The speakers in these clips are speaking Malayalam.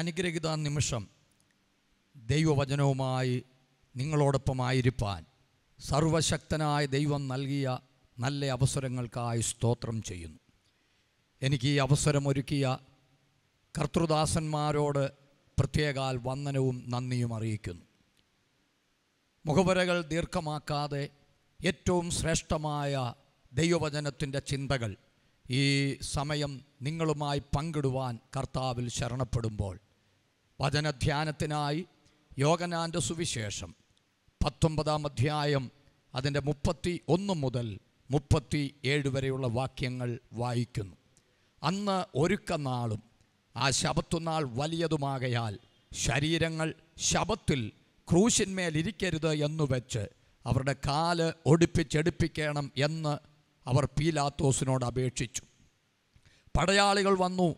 അനുഗ്രഹിത നിമിഷം ദൈവവചനവുമായി നിങ്ങളോടൊപ്പമായിരിക്കാൻ സർവശക്തനായ ദൈവം നൽകിയ നല്ല അവസരങ്ങൾക്കായി സ്തോത്രം ചെയ്യുന്നു എനിക്ക് ഈ അവസരം ഒരുക്കിയ കർത്തൃദാസന്മാരോട് പ്രത്യേകാൽ വന്ദനവും നന്ദിയും അറിയിക്കുന്നു മുഖവരകൾ ദീർഘമാക്കാതെ ഏറ്റവും ശ്രേഷ്ഠമായ ദൈവവചനത്തിൻ്റെ ചിന്തകൾ ഈ സമയം നിങ്ങളുമായി പങ്കിടുവാൻ കർത്താവിൽ ശരണപ്പെടുമ്പോൾ വചനധ്യാനത്തിനായി യോഗനാൻ്റെ സുവിശേഷം പത്തൊമ്പതാം അധ്യായം അതിൻ്റെ മുപ്പത്തി ഒന്ന് മുതൽ മുപ്പത്തി ഏഴ് വരെയുള്ള വാക്യങ്ങൾ വായിക്കുന്നു അന്ന് ഒരുക്കനാളും ആ ശപത്തുനാൾ വലിയതുമാകയാൽ ശരീരങ്ങൾ ശപത്തിൽ ക്രൂശിന്മേലിരിക്കരുത് എന്നു വെച്ച് അവരുടെ കാല് ഒടിപ്പിച്ചെടുപ്പിക്കണം എന്ന് അവർ പീലാത്തോസിനോട് അപേക്ഷിച്ചു പടയാളികൾ വന്നു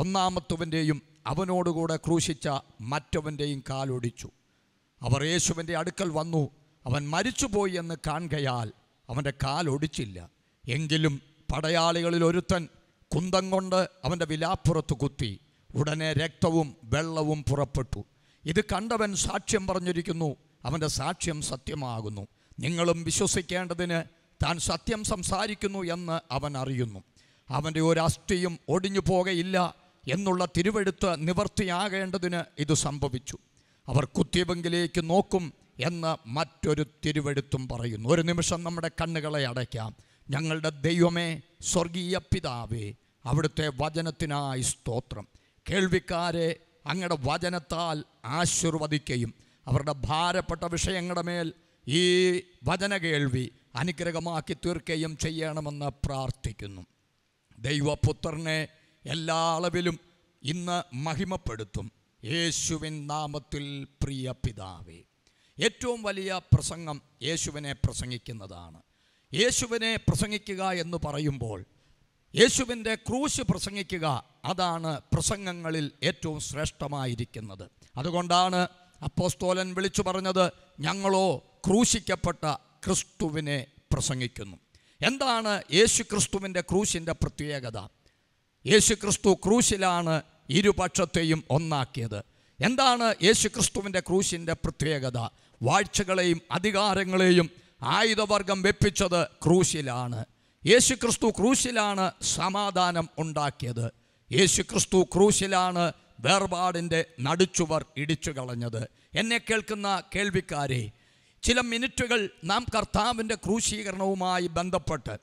ഒന്നാമത്തുവിൻ്റെയും അവനോടുകൂടെ ക്രൂശിച്ച മറ്റവൻ്റെയും കാലൊടിച്ചു അവർ യേശുവിൻ്റെ അടുക്കൽ വന്നു അവൻ മരിച്ചുപോയി എന്ന് കാണുകയാൽ അവൻ്റെ കാലൊടിച്ചില്ല എങ്കിലും പടയാളികളിൽ ഒരുത്തൻ കുന്തം കൊണ്ട് അവൻ്റെ വിലാപ്പുറത്ത് കുത്തി ഉടനെ രക്തവും വെള്ളവും പുറപ്പെട്ടു ഇത് കണ്ടവൻ സാക്ഷ്യം പറഞ്ഞിരിക്കുന്നു അവൻ്റെ സാക്ഷ്യം സത്യമാകുന്നു നിങ്ങളും വിശ്വസിക്കേണ്ടതിന് താൻ സത്യം സംസാരിക്കുന്നു എന്ന് അവൻ അറിയുന്നു അവൻ്റെ ഒരു അസ്ഥിയും ഒടിഞ്ഞു പോകയില്ല എന്നുള്ള തിരുവെഴുത്ത് നിവർത്തിയാകേണ്ടതിന് ഇത് സംഭവിച്ചു അവർ കുത്തിയവെങ്കിലേക്ക് നോക്കും എന്ന് മറ്റൊരു തിരുവെഴുത്തും പറയുന്നു ഒരു നിമിഷം നമ്മുടെ കണ്ണുകളെ അടയ്ക്കാം ഞങ്ങളുടെ ദൈവമേ സ്വർഗീയ പിതാവേ അവിടുത്തെ വചനത്തിനായി സ്തോത്രം കേൾവിക്കാരെ അങ്ങയുടെ വചനത്താൽ ആശീർവദിക്കുകയും അവരുടെ ഭാരപ്പെട്ട വിഷയങ്ങളുടെ മേൽ ഈ വചന കേൾവി അനുഗ്രഹമാക്കി തീർക്കുകയും ചെയ്യണമെന്ന് പ്രാർത്ഥിക്കുന്നു ദൈവപുത്രനെ എല്ലാ അളവിലും ഇന്ന് മഹിമപ്പെടുത്തും യേശുവിൻ നാമത്തിൽ പ്രിയ പിതാവേ ഏറ്റവും വലിയ പ്രസംഗം യേശുവിനെ പ്രസംഗിക്കുന്നതാണ് യേശുവിനെ പ്രസംഗിക്കുക എന്ന് പറയുമ്പോൾ യേശുവിൻ്റെ ക്രൂശ് പ്രസംഗിക്കുക അതാണ് പ്രസംഗങ്ങളിൽ ഏറ്റവും ശ്രേഷ്ഠമായിരിക്കുന്നത് അതുകൊണ്ടാണ് അപ്പോസ്തോലൻ വിളിച്ചു പറഞ്ഞത് ഞങ്ങളോ ക്രൂശിക്കപ്പെട്ട ക്രിസ്തുവിനെ പ്രസംഗിക്കുന്നു എന്താണ് യേശു ക്രിസ്തുവിൻ്റെ ക്രൂശിൻ്റെ പ്രത്യേകത യേശുക്രിസ്തു ക്രൂശിലാണ് ഇരുപക്ഷത്തെയും ഒന്നാക്കിയത് എന്താണ് യേശുക്രിസ്തുവിൻ്റെ ക്രൂശിൻ്റെ പ്രത്യേകത വാഴ്ചകളെയും അധികാരങ്ങളെയും ആയുധവർഗം വെപ്പിച്ചത് ക്രൂശിലാണ് യേശുക്രിസ്തു ക്രൂശിലാണ് സമാധാനം ഉണ്ടാക്കിയത് യേശുക്രിസ്തു ക്രൂശിലാണ് വേർപാടിൻ്റെ നടുച്ചുവർ ഇടിച്ചു കളഞ്ഞത് എന്നെ കേൾക്കുന്ന കേൾവിക്കാരെ ചില മിനിറ്റുകൾ നാം കർത്താവിൻ്റെ ക്രൂശീകരണവുമായി ബന്ധപ്പെട്ട്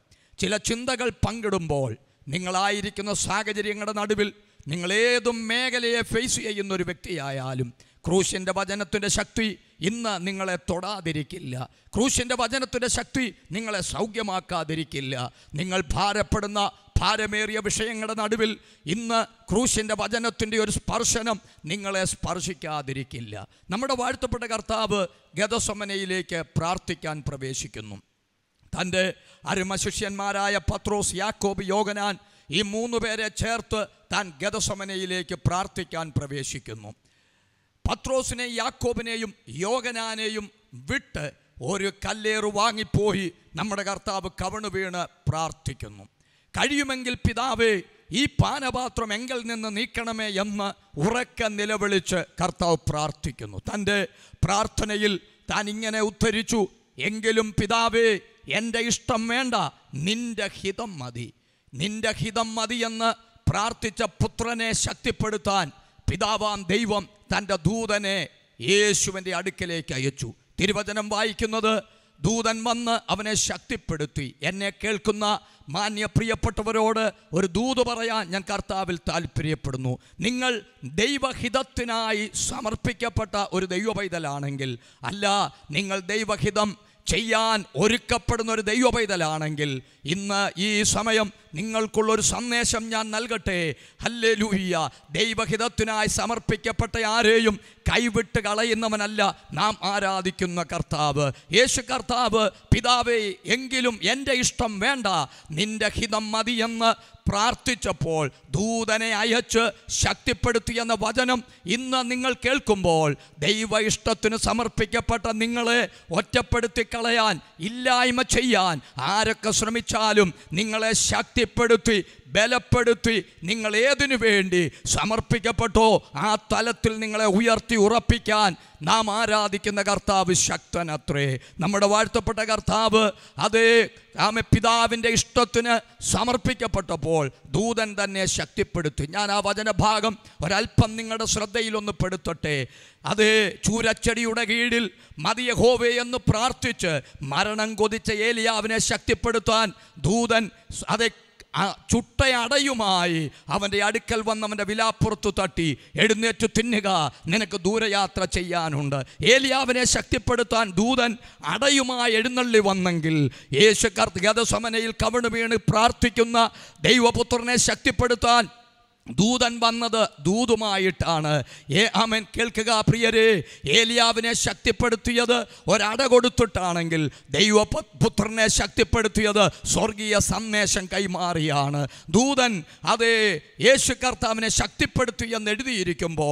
ചില ചിന്തകൾ പങ്കിടുമ്പോൾ നിങ്ങളായിരിക്കുന്ന സാഹചര്യങ്ങളുടെ നടുവിൽ നിങ്ങളേതും മേഖലയെ ഫേസ് ചെയ്യുന്ന ഒരു വ്യക്തിയായാലും ക്രൂശിൻ്റെ വചനത്തിൻ്റെ ശക്തി ഇന്ന് നിങ്ങളെ തൊടാതിരിക്കില്ല ക്രൂശിൻ്റെ വചനത്തിൻ്റെ ശക്തി നിങ്ങളെ സൗഖ്യമാക്കാതിരിക്കില്ല നിങ്ങൾ ഭാരപ്പെടുന്ന ഭാരമേറിയ വിഷയങ്ങളുടെ നടുവിൽ ഇന്ന് ക്രൂശിൻ്റെ വചനത്തിൻ്റെ ഒരു സ്പർശനം നിങ്ങളെ സ്പർശിക്കാതിരിക്കില്ല നമ്മുടെ വാഴ്ത്തപ്പെട്ട കർത്താവ് ഗതസമനയിലേക്ക് പ്രാർത്ഥിക്കാൻ പ്രവേശിക്കുന്നു തൻ്റെ അരുമശിഷ്യന്മാരായ പത്രോസ് യാക്കോബ് യോഗനാൻ ഈ മൂന്ന് പേരെ ചേർത്ത് താൻ ഗതസമനയിലേക്ക് പ്രാർത്ഥിക്കാൻ പ്രവേശിക്കുന്നു പത്രോസിനെ യാക്കോബിനെയും യോഗനാനെയും വിട്ട് ഒരു കല്ലേറു വാങ്ങിപ്പോയി നമ്മുടെ കർത്താവ് കവണു വീണ് പ്രാർത്ഥിക്കുന്നു കഴിയുമെങ്കിൽ പിതാവേ ഈ പാനപാത്രം എങ്കിൽ നിന്ന് നീക്കണമേ എന്ന് ഉറക്ക നിലവിളിച്ച് കർത്താവ് പ്രാർത്ഥിക്കുന്നു തൻ്റെ പ്രാർത്ഥനയിൽ താൻ ഇങ്ങനെ ഉദ്ധരിച്ചു എങ്കിലും പിതാവേ എൻ്റെ ഇഷ്ടം വേണ്ട നിൻ്റെ ഹിതം മതി നിൻ്റെ ഹിതം മതിയെന്ന് പ്രാർത്ഥിച്ച പുത്രനെ ശക്തിപ്പെടുത്താൻ പിതാവാം ദൈവം തൻ്റെ ദൂതനെ യേശുവിൻ്റെ അടുക്കിലേക്ക് അയച്ചു തിരുവചനം വായിക്കുന്നത് ദൂതൻ വന്ന് അവനെ ശക്തിപ്പെടുത്തി എന്നെ കേൾക്കുന്ന മാന്യ ഒരു ദൂത് പറയാൻ ഞാൻ കർത്താവിൽ താല്പര്യപ്പെടുന്നു നിങ്ങൾ ദൈവഹിതത്തിനായി സമർപ്പിക്കപ്പെട്ട ഒരു ദൈവപൈതലാണെങ്കിൽ അല്ല നിങ്ങൾ ദൈവഹിതം ചെയ്യാൻ ഒരുക്കപ്പെടുന്ന ഒരു ദൈവപൈതലാണെങ്കിൽ ഇന്ന് ഈ സമയം നിങ്ങൾക്കുള്ളൊരു സന്ദേശം ഞാൻ നൽകട്ടെ ഹല്ലേ ലൂയ്യ ദൈവഹിതത്തിനായി സമർപ്പിക്കപ്പെട്ട ആരെയും കൈവിട്ട് കളയുന്നവനല്ല നാം ആരാധിക്കുന്ന കർത്താവ് യേശു കർത്താവ് പിതാവേ എങ്കിലും എൻ്റെ ഇഷ്ടം വേണ്ട നിൻ്റെ ഹിതം മതിയെന്ന് പ്രാർത്ഥിച്ചപ്പോൾ ദൂതനെ അയച്ച് എന്ന വചനം ഇന്ന് നിങ്ങൾ കേൾക്കുമ്പോൾ ദൈവ ഇഷ്ടത്തിന് സമർപ്പിക്കപ്പെട്ട നിങ്ങളെ ഒറ്റപ്പെടുത്തി കളയാൻ ഇല്ലായ്മ ചെയ്യാൻ ആരൊക്കെ ശ്രമിച്ചാലും നിങ്ങളെ ശക്തിപ്പെടുത്തി ബലപ്പെടുത്തി നിങ്ങൾ ഏതിനു വേണ്ടി സമർപ്പിക്കപ്പെട്ടോ ആ തലത്തിൽ നിങ്ങളെ ഉയർത്തി ഉറപ്പിക്കാൻ നാം ആരാധിക്കുന്ന കർത്താവ് ശക്തനത്രേ നമ്മുടെ വാഴ്ത്തപ്പെട്ട കർത്താവ് അതേ ആമ പിതാവിൻ്റെ ഇഷ്ടത്തിന് സമർപ്പിക്കപ്പെട്ടപ്പോൾ ദൂതൻ തന്നെ ശക്തിപ്പെടുത്തി ഞാൻ ആ വചനഭാഗം ഒരല്പം നിങ്ങളുടെ ശ്രദ്ധയിലൊന്ന് പെടുത്തട്ടെ അത് ചൂരച്ചെടിയുടെ കീഴിൽ മതിയഹോവേ എന്ന് പ്രാർത്ഥിച്ച് മരണം കൊതിച്ച ഏലിയാവിനെ ശക്തിപ്പെടുത്താൻ ദൂതൻ അതെ ചുട്ടയടയുമായി അവൻ്റെ അടുക്കൽ വന്നവൻ്റെ വിലാപ്പുറത്തു തട്ടി എഴുന്നേറ്റു തിന്നുക നിനക്ക് ദൂരയാത്ര ചെയ്യാനുണ്ട് ഏലിയാവിനെ ശക്തിപ്പെടുത്താൻ ദൂതൻ അടയുമായി എഴുന്നള്ളി വന്നെങ്കിൽ യേശു കർത്തികത സമനയിൽ കവിണ് വീണ് പ്രാർത്ഥിക്കുന്ന ദൈവപുത്രനെ ശക്തിപ്പെടുത്താൻ ദൂതൻ വന്നത് ദൂതുമായിട്ടാണ് ഏ അമൻ കേൾക്കുക പ്രിയരെ ഏലിയാവിനെ ശക്തിപ്പെടുത്തിയത് ഒരട കൊടുത്തിട്ടാണെങ്കിൽ ദൈവ പുത്രനെ ശക്തിപ്പെടുത്തിയത് സ്വർഗീയ സന്ദേശം കൈമാറിയാണ് ദൂതൻ അതേ യേശു കർത്താവിനെ ശക്തിപ്പെടുത്തി എന്നെഴുതിയിരിക്കുമ്പോൾ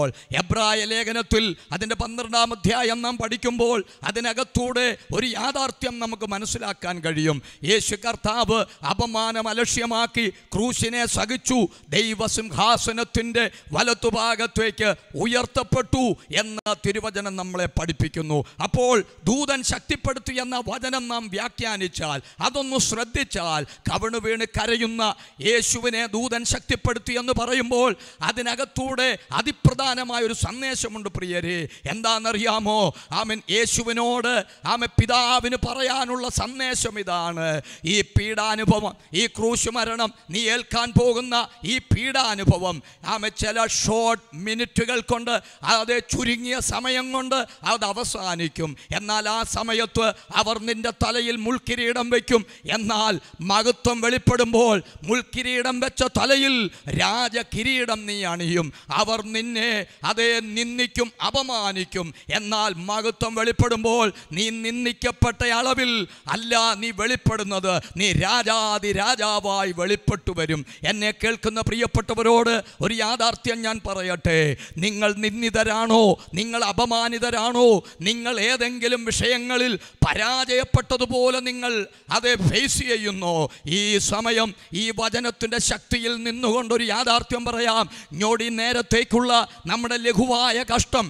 എഴുതിയിരിക്കുമ്പോൾ എബ്രായ ലേഖനത്തിൽ അതിൻ്റെ പന്ത്രണ്ടാം അധ്യായം നാം പഠിക്കുമ്പോൾ അതിനകത്തൂടെ ഒരു യാഥാർത്ഥ്യം നമുക്ക് മനസ്സിലാക്കാൻ കഴിയും യേശു കർത്താവ് അപമാനം അലക്ഷ്യമാക്കി ക്രൂശിനെ സഹിച്ചു ദൈവസിംഹ സിംഹാസനത്തിൻ്റെ വലത്തുഭാഗത്തേക്ക് ഉയർത്തപ്പെട്ടു എന്ന തിരുവചനം നമ്മളെ പഠിപ്പിക്കുന്നു അപ്പോൾ ദൂതൻ ശക്തിപ്പെടുത്തി എന്ന വചനം നാം വ്യാഖ്യാനിച്ചാൽ അതൊന്ന് ശ്രദ്ധിച്ചാൽ കവണു വീണ് കരയുന്ന യേശുവിനെ ദൂതൻ ശക്തിപ്പെടുത്തി എന്ന് പറയുമ്പോൾ അതിനകത്തൂടെ അതിപ്രധാനമായ ഒരു സന്ദേശമുണ്ട് പ്രിയരെ എന്താണെന്നറിയാമോ ആമൻ യേശുവിനോട് ആമ പിതാവിന് പറയാനുള്ള സന്ദേശം ഇതാണ് ഈ പീഡാനുഭവം ഈ ക്രൂശുമരണം നീ ഏൽക്കാൻ പോകുന്ന ഈ പീഡാനുഭവം അനുഭവം ആമ ചില ഷോർട്ട് മിനിറ്റുകൾ കൊണ്ട് അത് ചുരുങ്ങിയ സമയം കൊണ്ട് അത് അവസാനിക്കും എന്നാൽ ആ സമയത്ത് അവർ നിന്റെ തലയിൽ മുൾക്കിരീടം വയ്ക്കും എന്നാൽ മഹത്വം വെളിപ്പെടുമ്പോൾ മുൾക്കിരീടം വെച്ച തലയിൽ രാജകിരീടം നീ അണിയും അവർ നിന്നെ അതേ നിന്ദിക്കും അപമാനിക്കും എന്നാൽ മഹത്വം വെളിപ്പെടുമ്പോൾ നീ നിന്ദിക്കപ്പെട്ട അളവിൽ അല്ല നീ വെളിപ്പെടുന്നത് നീ രാജാതി രാജാവായി വെളിപ്പെട്ടു വരും എന്നെ കേൾക്കുന്ന പ്രിയപ്പെട്ടവരോ നിങ്ങളോട് ഒരു യാഥാർത്ഥ്യം ഞാൻ പറയട്ടെ നിങ്ങൾ നിന്ദിതരാണോ നിങ്ങൾ അപമാനിതരാണോ നിങ്ങൾ ഏതെങ്കിലും വിഷയങ്ങളിൽ പരാജയപ്പെട്ടതുപോലെ നിങ്ങൾ അത് ഫേസ് ചെയ്യുന്നു ഈ സമയം ഈ വചനത്തിൻ്റെ ശക്തിയിൽ നിന്നുകൊണ്ടൊരു യാഥാർത്ഥ്യം പറയാം ഞോടി നേരത്തേക്കുള്ള നമ്മുടെ ലഘുവായ കഷ്ടം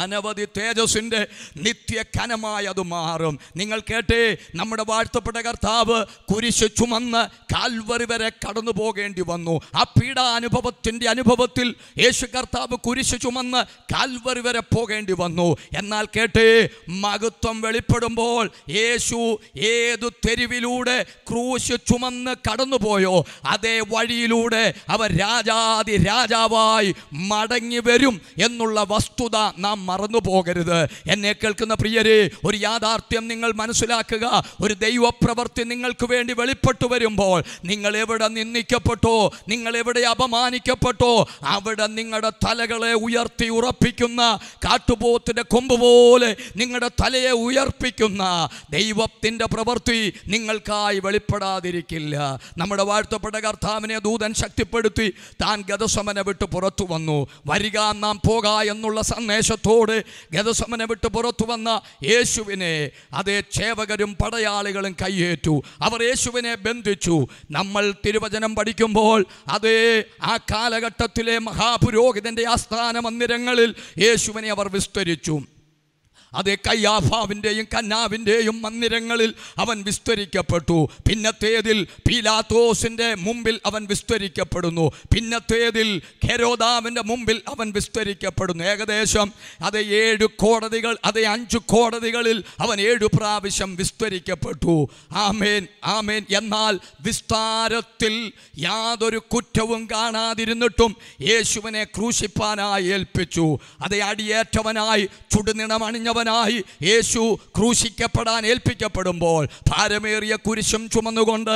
അനവധി തേജസ്സിൻ്റെ നിത്യ കനമായി അത് മാറും നിങ്ങൾ കേട്ടേ നമ്മുടെ വാഴ്ത്തപ്പെട്ട കർത്താവ് കുരിശ് ചുമന്ന് കാൽവറി വരെ കടന്നു പോകേണ്ടി വന്നു ആ പീഡാനുഭവത്തിൻ്റെ അനുഭവത്തിൽ യേശു കർത്താവ് കുരിശ് ചുമന്ന് കാൽവറി വരെ പോകേണ്ടി വന്നു എന്നാൽ കേട്ടേ മഹത്വം വെളിപ്പെടുമ്പോൾ യേശു ഏതു തെരുവിലൂടെ ക്രൂശ് ചുമന്ന് കടന്നുപോയോ അതേ വഴിയിലൂടെ അവർ രാജാതി രാജാവായി മടങ്ങി വരും എന്നുള്ള വസ്തുത നാം നാം മറന്നു പോകരുത് എന്നെ കേൾക്കുന്ന പ്രിയരെ ഒരു യാഥാർത്ഥ്യം നിങ്ങൾ മനസ്സിലാക്കുക ഒരു ദൈവപ്രവർത്തി നിങ്ങൾക്ക് വേണ്ടി വെളിപ്പെട്ടു വരുമ്പോൾ നിങ്ങൾ എവിടെ നിന്ദിക്കപ്പെട്ടോ നിങ്ങൾ എവിടെ അപമാനിക്കപ്പെട്ടോ അവിടെ നിങ്ങളുടെ തലകളെ ഉയർത്തി ഉറപ്പിക്കുന്ന കാട്ടുപോത്തിൻ്റെ കൊമ്പ് പോലെ നിങ്ങളുടെ തലയെ ഉയർപ്പിക്കുന്ന ദൈവത്തിൻ്റെ പ്രവൃത്തി നിങ്ങൾക്കായി വെളിപ്പെടാതിരിക്കില്ല നമ്മുടെ വാഴ്ത്തപ്പെട്ട കർത്താവിനെ ദൂതൻ ശക്തിപ്പെടുത്തി താൻ ഗതസമന വിട്ട് പുറത്തു വന്നു വരിക നാം പോകാ എന്നുള്ള സന്ദേശത്തോട് ധൈര്യത്തോടെ ഗതസമനെ വിട്ട് പുറത്തു വന്ന യേശുവിനെ അതേ ചേവകരും പടയാളികളും കയ്യേറ്റു അവർ യേശുവിനെ ബന്ധിച്ചു നമ്മൾ തിരുവചനം പഠിക്കുമ്പോൾ അതേ ആ കാലഘട്ടത്തിലെ മഹാപുരോഹിതന്റെ ആസ്ഥാന മന്ദിരങ്ങളിൽ യേശുവിനെ അവർ വിസ്തരിച്ചു അതേ കയ്യാഫാവിൻ്റെയും കന്നാവിൻ്റെയും മന്ദിരങ്ങളിൽ അവൻ വിസ്തരിക്കപ്പെട്ടു പിന്നത്തേതിൽ പീലാത്തോസിൻ്റെ മുമ്പിൽ അവൻ വിസ്തരിക്കപ്പെടുന്നു പിന്നത്തേതിൽ ഖെരോദാവിൻ്റെ മുമ്പിൽ അവൻ വിസ്തരിക്കപ്പെടുന്നു ഏകദേശം അത് ഏഴ് കോടതികൾ അത് അഞ്ച് കോടതികളിൽ അവൻ ഏഴ് പ്രാവശ്യം വിസ്തരിക്കപ്പെട്ടു ആമേൻ ആമേൻ എന്നാൽ വിസ്താരത്തിൽ യാതൊരു കുറ്റവും കാണാതിരുന്നിട്ടും യേശുവിനെ ക്രൂശിപ്പാനായി ഏൽപ്പിച്ചു അതേ അടിയേറ്റവനായി ചുടുനിണമണിഞ്ഞവൻ അവനായി യേശു ക്രൂശിക്കപ്പെടാൻ ഏൽപ്പിക്കപ്പെടുമ്പോൾ ഭാരമേറിയ കുരിശും ചുമന്നുകൊണ്ട്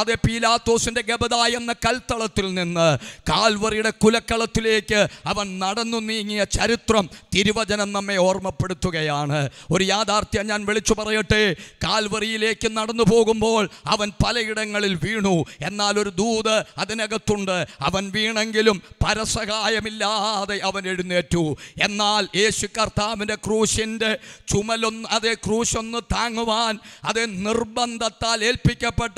അതെ പീലാത്തോസിൻ്റെ ഗബത എന്ന കൽത്തളത്തിൽ നിന്ന് കാൽവറിയുടെ കുലക്കളത്തിലേക്ക് അവൻ നടന്നു നീങ്ങിയ ചരിത്രം തിരുവചനം നമ്മെ ഓർമ്മപ്പെടുത്തുകയാണ് ഒരു യാഥാർത്ഥ്യം ഞാൻ വിളിച്ചു പറയട്ടെ കാൽവറിയിലേക്ക് നടന്നു പോകുമ്പോൾ അവൻ പലയിടങ്ങളിൽ വീണു എന്നാൽ ഒരു ദൂത് അതിനകത്തുണ്ട് അവൻ വീണെങ്കിലും പരസഹായമില്ലാതെ അവൻ എഴുന്നേറ്റു എന്നാൽ യേശു കർത്താവിൻ്റെ ക്രൂശിൻ്റെ ചുമലൊന്ന് അതേ ക്രൂശൊന്ന് താങ്ങുവാൻ അതേ നിർബന്ധത്താൽ ഏൽപ്പിക്കപ്പെട്ട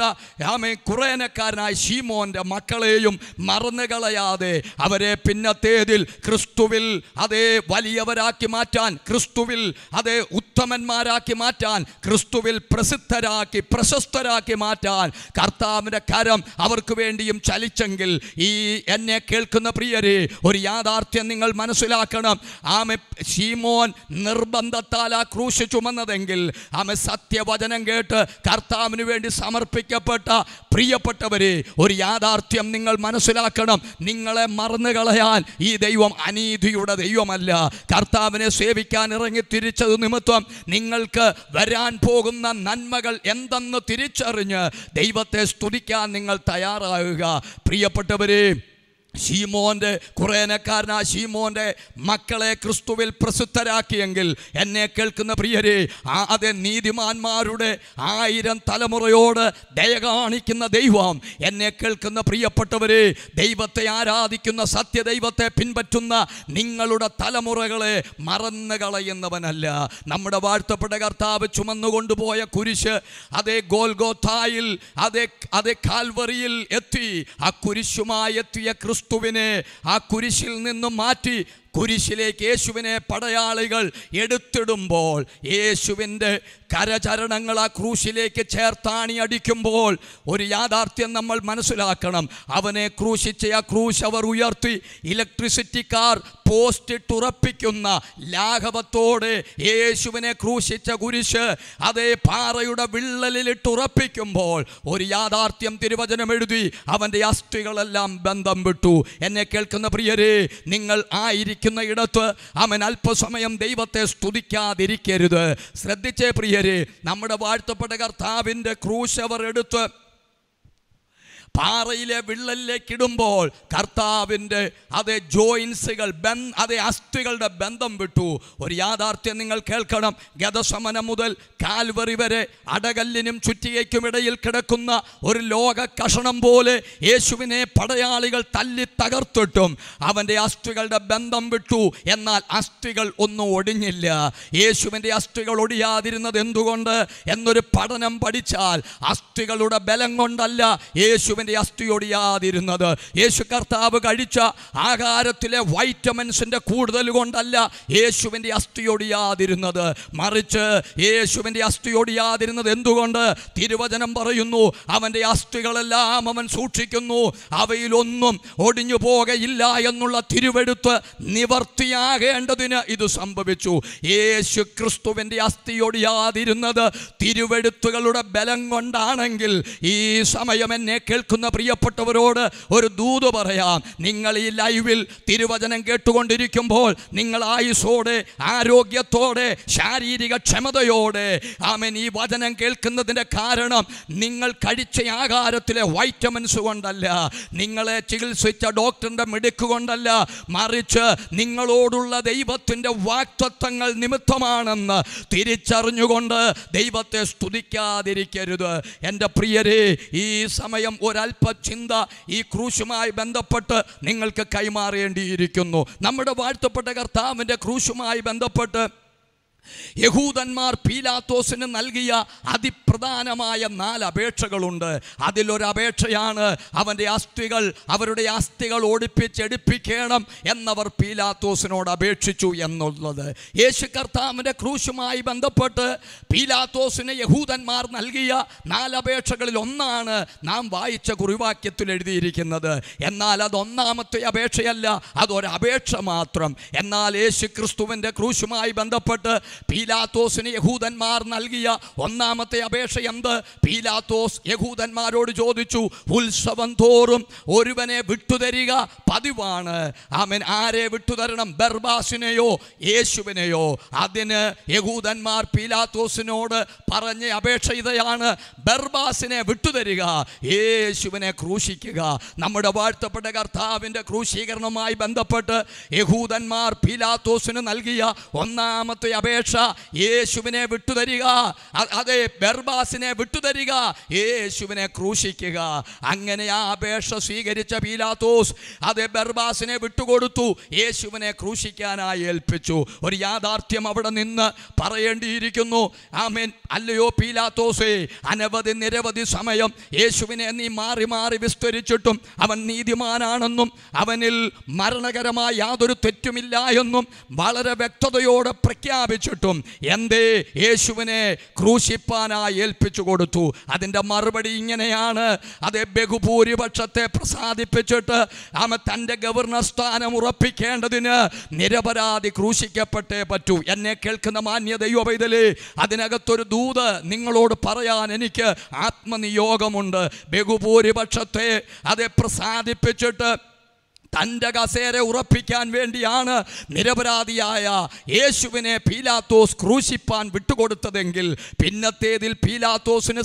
ആമേ കുറേനക്കാരനായ ഷീമോൻ്റെ മക്കളെയും മറന്നു കളയാതെ അവരെ പിന്നത്തേതിൽ ക്രിസ്തുവിൽ അതേ വലിയവരാക്കി മാറ്റാൻ ക്രിസ്തുവിൽ അതേ ഉത്തമന്മാരാക്കി മാറ്റാൻ ക്രിസ്തുവിൽ പ്രസിദ്ധരാക്കി പ്രശസ്തരാക്കി മാറ്റാൻ കർത്താവിൻ്റെ കരം അവർക്ക് വേണ്ടിയും ചലിച്ചെങ്കിൽ ഈ എന്നെ കേൾക്കുന്ന പ്രിയരെ ഒരു യാഥാർത്ഥ്യം നിങ്ങൾ മനസ്സിലാക്കണം ആമെ ഷീമോൻ നിർബന്ധത്താൽ ആ ക്രൂശ് ചുമന്നതെങ്കിൽ ആമ സത്യവചനം കേട്ട് കർത്താവിന് വേണ്ടി സമർപ്പിക്കപ്പെട്ട പ്രിയപ്പെട്ടവരെ ഒരു യാഥാർത്ഥ്യം നിങ്ങൾ മനസ്സിലാക്കണം നിങ്ങളെ മറന്നു കളയാൻ ഈ ദൈവം അനീതിയുടെ ദൈവമല്ല കർത്താവിനെ സേവിക്കാൻ ഇറങ്ങി തിരിച്ചത് നിമിത്തം നിങ്ങൾക്ക് വരാൻ പോകുന്ന നന്മകൾ എന്തെന്ന് തിരിച്ചറിഞ്ഞ് ദൈവത്തെ സ്തുതിക്കാൻ നിങ്ങൾ തയ്യാറാകുക പ്രിയപ്പെട്ടവരെ ഷീമോൻ്റെ കുറേനക്കാരനായ ഷീമോൻ്റെ മക്കളെ ക്രിസ്തുവിൽ പ്രസിദ്ധരാക്കിയെങ്കിൽ എന്നെ കേൾക്കുന്ന പ്രിയരെ ആ അതെ നീതിമാന്മാരുടെ ആയിരം തലമുറയോട് ദയ കാണിക്കുന്ന ദൈവം എന്നെ കേൾക്കുന്ന പ്രിയപ്പെട്ടവരെ ദൈവത്തെ ആരാധിക്കുന്ന സത്യദൈവത്തെ പിൻപറ്റുന്ന നിങ്ങളുടെ തലമുറകളെ മറന്നു കളയുന്നവനല്ല നമ്മുടെ വാഴ്ത്തപ്പെട്ട കർത്താവ് ചുമന്നുകൊണ്ടുപോയ കുരിശ് അതേ ഗോൽഗോത്തായിൽ അതേ അതേ കാൽവറിയിൽ എത്തി ആ കുരിശുമായി എത്തിയ ക്രിസ്തു ക്രിസ്തുവിനെ ആ കുരിശിൽ നിന്ന് മാറ്റി കുരിശിലേക്ക് യേശുവിനെ പടയാളികൾ എടുത്തിടുമ്പോൾ യേശുവിൻ്റെ കരചരണങ്ങൾ ആ ക്രൂശിലേക്ക് ചേർത്താണി അടിക്കുമ്പോൾ ഒരു യാഥാർത്ഥ്യം നമ്മൾ മനസ്സിലാക്കണം അവനെ ക്രൂശിച്ച ആ ക്രൂശ് അവർ ഉയർത്തി ഇലക്ട്രിസിറ്റിക്കാർ പോസ്റ്റ് ഇട്ടുറപ്പിക്കുന്ന ലാഘവത്തോടെ യേശുവിനെ ക്രൂശിച്ച കുരിശ് അതേ പാറയുടെ വിള്ളലിലിട്ടുറപ്പിക്കുമ്പോൾ ഒരു യാഥാർത്ഥ്യം തിരുവചനം എഴുതി അവൻ്റെ അസ്ഥികളെല്ലാം ബന്ധം വിട്ടു എന്നെ കേൾക്കുന്ന പ്രിയരെ നിങ്ങൾ ആയിരിക്കും പ്രാർത്ഥിക്കുന്ന ഇടത്ത് അവൻ അല്പസമയം ദൈവത്തെ സ്തുതിക്കാതിരിക്കരുത് ശ്രദ്ധിച്ചേ പ്രിയരെ നമ്മുടെ വാഴ്ത്തപ്പെട്ട കർത്താവിൻ്റെ ക്രൂശവർ എടുത്ത് പാറയിലെ വിള്ളലിലേക്ക് ഇടുമ്പോൾ കർത്താവിൻ്റെ അതേ ജോയിൻസുകൾ അതേ അസ്ഥികളുടെ ബന്ധം വിട്ടു ഒരു യാഥാർത്ഥ്യം നിങ്ങൾ കേൾക്കണം ഗതശമനം മുതൽ കാൽവറി വരെ അടകല്ലിനും ഇടയിൽ കിടക്കുന്ന ഒരു ലോക കഷണം പോലെ യേശുവിനെ പടയാളികൾ തല്ലി തകർത്തിട്ടും അവൻ്റെ അസ്ഥികളുടെ ബന്ധം വിട്ടു എന്നാൽ അസ്ഥികൾ ഒന്നും ഒടിഞ്ഞില്ല യേശുവിൻ്റെ അസ്ഥികൾ ഒടിയാതിരുന്നത് എന്തുകൊണ്ട് എന്നൊരു പഠനം പഠിച്ചാൽ അസ്ഥികളുടെ ബലം കൊണ്ടല്ല യേശുവിൻ്റെ അവൻ്റെ അസ്ഥിയൊടിയാതിരുന്നത് യേശു കർത്താവ് കഴിച്ച ആഹാരത്തിലെ വൈറ്റമിൻസിൻ്റെ കൂടുതൽ കൊണ്ടല്ല യേശുവിൻ്റെ അസ്ഥിയൊടിയാതിരുന്നത് മറിച്ച് യേശുവിൻ്റെ അസ്ഥിയൊടിയാതിരുന്നത് എന്തുകൊണ്ട് തിരുവചനം പറയുന്നു അവൻ്റെ അസ്ഥികളെല്ലാം അവൻ സൂക്ഷിക്കുന്നു അവയിലൊന്നും ഒടിഞ്ഞു പോകയില്ല എന്നുള്ള തിരുവെടുത്ത് നിവർത്തിയാകേണ്ടതിന് ഇത് സംഭവിച്ചു യേശു ക്രിസ്തുവിൻ്റെ അസ്ഥിയൊടിയാതിരുന്നത് തിരുവെടുത്തുകളുടെ ബലം കൊണ്ടാണെങ്കിൽ ഈ സമയം എന്നെ കേൾക്കുന്നു കേൾക്കുന്ന പ്രിയപ്പെട്ടവരോട് ഒരു ദൂത് പറയാം നിങ്ങൾ ഈ ലൈവിൽ തിരുവചനം കേട്ടുകൊണ്ടിരിക്കുമ്പോൾ നിങ്ങൾ ആയുസോടെ ആരോഗ്യത്തോടെ ശാരീരിക ക്ഷമതയോടെ ആമൻ ഈ വചനം കേൾക്കുന്നതിൻ്റെ കാരണം നിങ്ങൾ കഴിച്ച ആഹാരത്തിലെ വൈറ്റമിൻസ് കൊണ്ടല്ല നിങ്ങളെ ചികിത്സിച്ച ഡോക്ടറിൻ്റെ മിടുക്ക് കൊണ്ടല്ല മറിച്ച് നിങ്ങളോടുള്ള ദൈവത്തിൻ്റെ വാക്തത്വങ്ങൾ നിമിത്തമാണെന്ന് തിരിച്ചറിഞ്ഞുകൊണ്ട് ദൈവത്തെ സ്തുതിക്കാതിരിക്കരുത് എൻ്റെ പ്രിയരെ ഈ സമയം ഒരു അല്പചിന്ത ഈ ക്രൂശുമായി ബന്ധപ്പെട്ട് നിങ്ങൾക്ക് കൈമാറേണ്ടിയിരിക്കുന്നു നമ്മുടെ വാഴ്ത്തപ്പെട്ട കർത്താവിൻ്റെ ക്രൂശുമായി ബന്ധപ്പെട്ട് യഹൂദന്മാർ പീലാത്തോസിന് നൽകിയ അതിപ്രധാനമായ നാല് അപേക്ഷകളുണ്ട് അതിലൊരപേക്ഷയാണ് അവൻ്റെ അസ്ഥികൾ അവരുടെ അസ്ഥികൾ ഓടിപ്പിച്ചെടുപ്പിക്കണം എന്നവർ പീലാത്തോസിനോട് അപേക്ഷിച്ചു എന്നുള്ളത് യേശു കർത്താവിൻ്റെ ക്രൂശുമായി ബന്ധപ്പെട്ട് പീലാത്തോസിന് യഹൂദന്മാർ നൽകിയ നാലപേക്ഷകളിൽ ഒന്നാണ് നാം വായിച്ച കുറിവാക്യത്തിൽ എഴുതിയിരിക്കുന്നത് എന്നാൽ അതൊന്നാമത്തെ അപേക്ഷയല്ല അതൊരപേക്ഷ മാത്രം എന്നാൽ യേശു ക്രിസ്തുവിൻ്റെ ക്രൂശുമായി ബന്ധപ്പെട്ട് പീലാത്തോസിന് യഹൂദന്മാർ നൽകിയ ഒന്നാമത്തെ അപേക്ഷ എന്ത് പീലാത്തോസ് യഹൂദന്മാരോട് ചോദിച്ചു ഉത്സവം തോറും ഒരുവനെ വിട്ടുതരിക പതിവാണ് ആമൻ ആരെ വിട്ടുതരണം ബർബാസിനെയോ യേശുവിനെയോ അതിന് യഹൂദന്മാർ പീലാത്തോസിനോട് പറഞ്ഞ അപേക്ഷ ഇതയാണ് ബർബാസിനെ വിട്ടുതരിക യേശുവിനെ ക്രൂശിക്കുക നമ്മുടെ വാഴ്ത്തപ്പെട്ട കർത്താവിൻ്റെ ക്രൂശീകരണവുമായി ബന്ധപ്പെട്ട് യഹൂദന്മാർ പീലാത്തോസിന് നൽകിയ ഒന്നാമത്തെ അപേക്ഷ രക്ഷ യേശുവിനെ വിട്ടുതരിക അതെ ബർബാസിനെ വിട്ടുതരിക യേശുവിനെ ക്രൂശിക്കുക അങ്ങനെ ആ അപേക്ഷ സ്വീകരിച്ച പീലാത്തോസ് അതെ ബർബാസിനെ വിട്ടുകൊടുത്തു യേശുവിനെ ക്രൂശിക്കാനായി ഏൽപ്പിച്ചു ഒരു യാഥാർത്ഥ്യം അവിടെ നിന്ന് പറയേണ്ടിയിരിക്കുന്നു ആമേൻ അല്ലയോ പീലാത്തോസേ അനവധി നിരവധി സമയം യേശുവിനെ നീ മാറി മാറി വിസ്തരിച്ചിട്ടും അവൻ നീതിമാനാണെന്നും അവനിൽ മരണകരമായ യാതൊരു തെറ്റുമില്ല എന്നും വളരെ വ്യക്തതയോടെ പ്രഖ്യാപിച്ചു കിട്ടും എന്തേ യേശുവിനെ ക്രൂശിപ്പാനായി ഏൽപ്പിച്ചു കൊടുത്തു അതിൻ്റെ മറുപടി ഇങ്ങനെയാണ് അത് ബഹുഭൂരിപക്ഷത്തെ പ്രസാദിപ്പിച്ചിട്ട് അവൻ തൻ്റെ ഗവർണർ സ്ഥാനം ഉറപ്പിക്കേണ്ടതിന് നിരപരാധി ക്രൂശിക്കപ്പെട്ടേ പറ്റൂ എന്നെ കേൾക്കുന്ന മാന്യ പൈതലേ അതിനകത്തൊരു ദൂത് നിങ്ങളോട് പറയാൻ എനിക്ക് ആത്മനിയോഗമുണ്ട് ബഹുഭൂരിപക്ഷത്തെ അതെ പ്രസാദിപ്പിച്ചിട്ട് തൻ്റെ കസേരെ ഉറപ്പിക്കാൻ വേണ്ടിയാണ് നിരപരാധിയായ യേശുവിനെ പീലാത്തോസ് ക്രൂശിപ്പാൻ വിട്ടുകൊടുത്തതെങ്കിൽ പിന്നത്തേതിൽ പീലാത്തോസിന്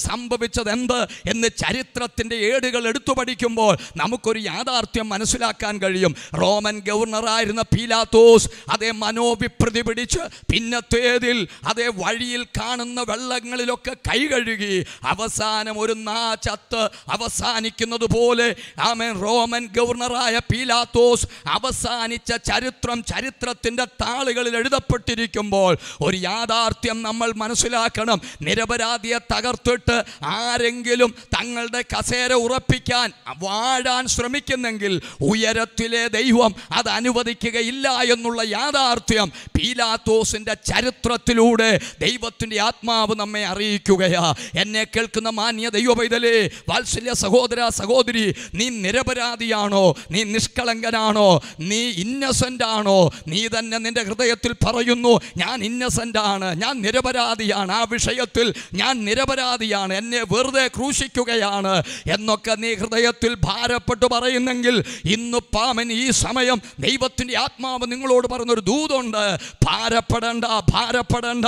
എന്ത് എന്ന് ചരിത്രത്തിൻ്റെ ഏടുകൾ എടുത്തു പഠിക്കുമ്പോൾ നമുക്കൊരു യാഥാർത്ഥ്യം മനസ്സിലാക്കാൻ കഴിയും റോമൻ ഗവർണറായിരുന്ന പീലാത്തോസ് അതേ മനോവിപ്രതി പിടിച്ച് പിന്നത്തേതിൽ അതേ വഴിയിൽ കാണുന്ന വെള്ളങ്ങളിലൊക്കെ കൈ കഴുകി അവസാനം ഒരു നാ ചത്ത് അവസാനിക്കുന്നത് പോലെ ആമൻ റോമൻ ഗവർണറായ പീലാ പീലാത്തോസ് അവസാനിച്ച ചരിത്രം ചരിത്രത്തിൻ്റെ താളുകളിൽ എഴുതപ്പെട്ടിരിക്കുമ്പോൾ ഒരു യാഥാർത്ഥ്യം നമ്മൾ മനസ്സിലാക്കണം നിരപരാധിയെ തകർത്തിട്ട് ആരെങ്കിലും തങ്ങളുടെ കസേര ഉറപ്പിക്കാൻ വാഴാൻ ശ്രമിക്കുന്നെങ്കിൽ ഉയരത്തിലെ ദൈവം അത് അനുവദിക്കുകയില്ല എന്നുള്ള യാഥാർത്ഥ്യം പീലാത്തോസിൻ്റെ ചരിത്രത്തിലൂടെ ദൈവത്തിൻ്റെ ആത്മാവ് നമ്മെ അറിയിക്കുകയാ എന്നെ കേൾക്കുന്ന മാന്യ പൈതലേ വാത്സല്യ സഹോദര സഹോദരി നീ നിരപരാധിയാണോ നീ നിഷ്ക നിഷ്കളങ്കനാണോ നീ ഇന്നസെൻ്റ് ആണോ നീ തന്നെ നിന്റെ ഹൃദയത്തിൽ പറയുന്നു ഞാൻ ഇന്നസെൻ്റ് ആണ് ഞാൻ നിരപരാധിയാണ് ആ വിഷയത്തിൽ ഞാൻ നിരപരാധിയാണ് എന്നെ വെറുതെ ക്രൂശിക്കുകയാണ് എന്നൊക്കെ നീ ഹൃദയത്തിൽ ഭാരപ്പെട്ട് പറയുന്നെങ്കിൽ ഇന്ന് പാമൻ ഈ സമയം ദൈവത്തിൻ്റെ ആത്മാവ് നിങ്ങളോട് പറഞ്ഞൊരു ദൂതുണ്ട് ഭാരപ്പെടണ്ട ഭാരപ്പെടണ്ട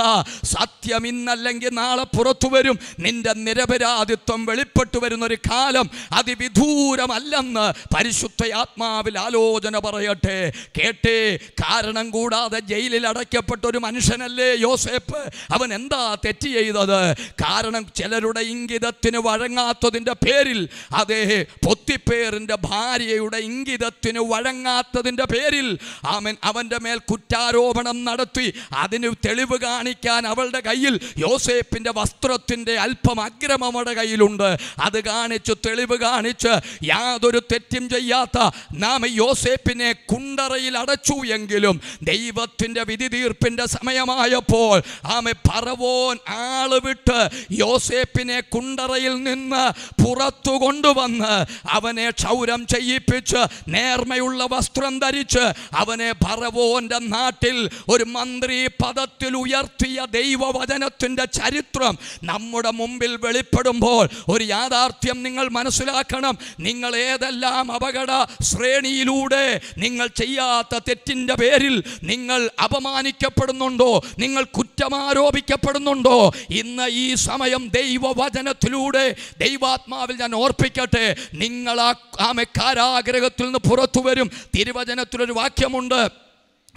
സത്യം ഇന്നല്ലെങ്കിൽ നാളെ പുറത്തു വരും നിന്റെ നിരപരാധിത്വം വെളിപ്പെട്ടു വരുന്നൊരു കാലം അതിവിദൂരമല്ലെന്ന് പരിശുദ്ധ ആത്മാവ് ആത്മാവിൽ ആലോചന പറയട്ടെ കേട്ടേ കാരണം കൂടാതെ ജയിലിൽ അടയ്ക്കപ്പെട്ട ഒരു മനുഷ്യനല്ലേ യോസേപ്പ് അവൻ എന്താ തെറ്റ് ചെയ്തത് കാരണം ചിലരുടെ ഇംഗിതത്തിന് വഴങ്ങാത്തതിൻ്റെ പേരിൽ അതേ പൊത്തിപ്പേറിൻ്റെ ഭാര്യയുടെ ഇംഗിതത്തിന് വഴങ്ങാത്തതിൻ്റെ പേരിൽ അവൻ അവൻ്റെ മേൽ കുറ്റാരോപണം നടത്തി അതിന് തെളിവ് കാണിക്കാൻ അവളുടെ കയ്യിൽ യോസേപ്പിൻ്റെ വസ്ത്രത്തിൻ്റെ അല്പം അഗ്രമം അവളുടെ കയ്യിലുണ്ട് അത് കാണിച്ചു തെളിവ് കാണിച്ച് യാതൊരു തെറ്റും ചെയ്യാത്ത നാം യോസേപ്പിനെ കുണ്ടറയിൽ അടച്ചു എങ്കിലും ദൈവത്തിൻ്റെ വിധി തീർപ്പിൻ്റെ സമയമായപ്പോൾ ആമ പറവോൻ ആള് വിട്ട് യോസേപ്പിനെ കുണ്ടറയിൽ നിന്ന് പുറത്തു കൊണ്ടുവന്ന് അവനെ ക്ഷൗരം ചെയ്യിപ്പിച്ച് നേർമയുള്ള വസ്ത്രം ധരിച്ച് അവനെ പറവോൻ്റെ നാട്ടിൽ ഒരു മന്ത്രി പദത്തിൽ ഉയർത്തിയ ദൈവവചനത്തിൻ്റെ ചരിത്രം നമ്മുടെ മുമ്പിൽ വെളിപ്പെടുമ്പോൾ ഒരു യാഥാർത്ഥ്യം നിങ്ങൾ മനസ്സിലാക്കണം നിങ്ങൾ ഏതെല്ലാം അപകട ശ്രേണി പ്രാർത്ഥനയിലൂടെ നിങ്ങൾ ചെയ്യാത്ത തെറ്റിൻ്റെ പേരിൽ നിങ്ങൾ അപമാനിക്കപ്പെടുന്നുണ്ടോ നിങ്ങൾ കുറ്റമാരോപിക്കപ്പെടുന്നുണ്ടോ ഇന്ന് ഈ സമയം ദൈവവചനത്തിലൂടെ ദൈവാത്മാവിൽ ഞാൻ ഓർപ്പിക്കട്ടെ നിങ്ങൾ ആ ആമെ കാരാഗ്രഹത്തിൽ നിന്ന് പുറത്തു വരും തിരുവചനത്തിലൊരു വാക്യമുണ്ട്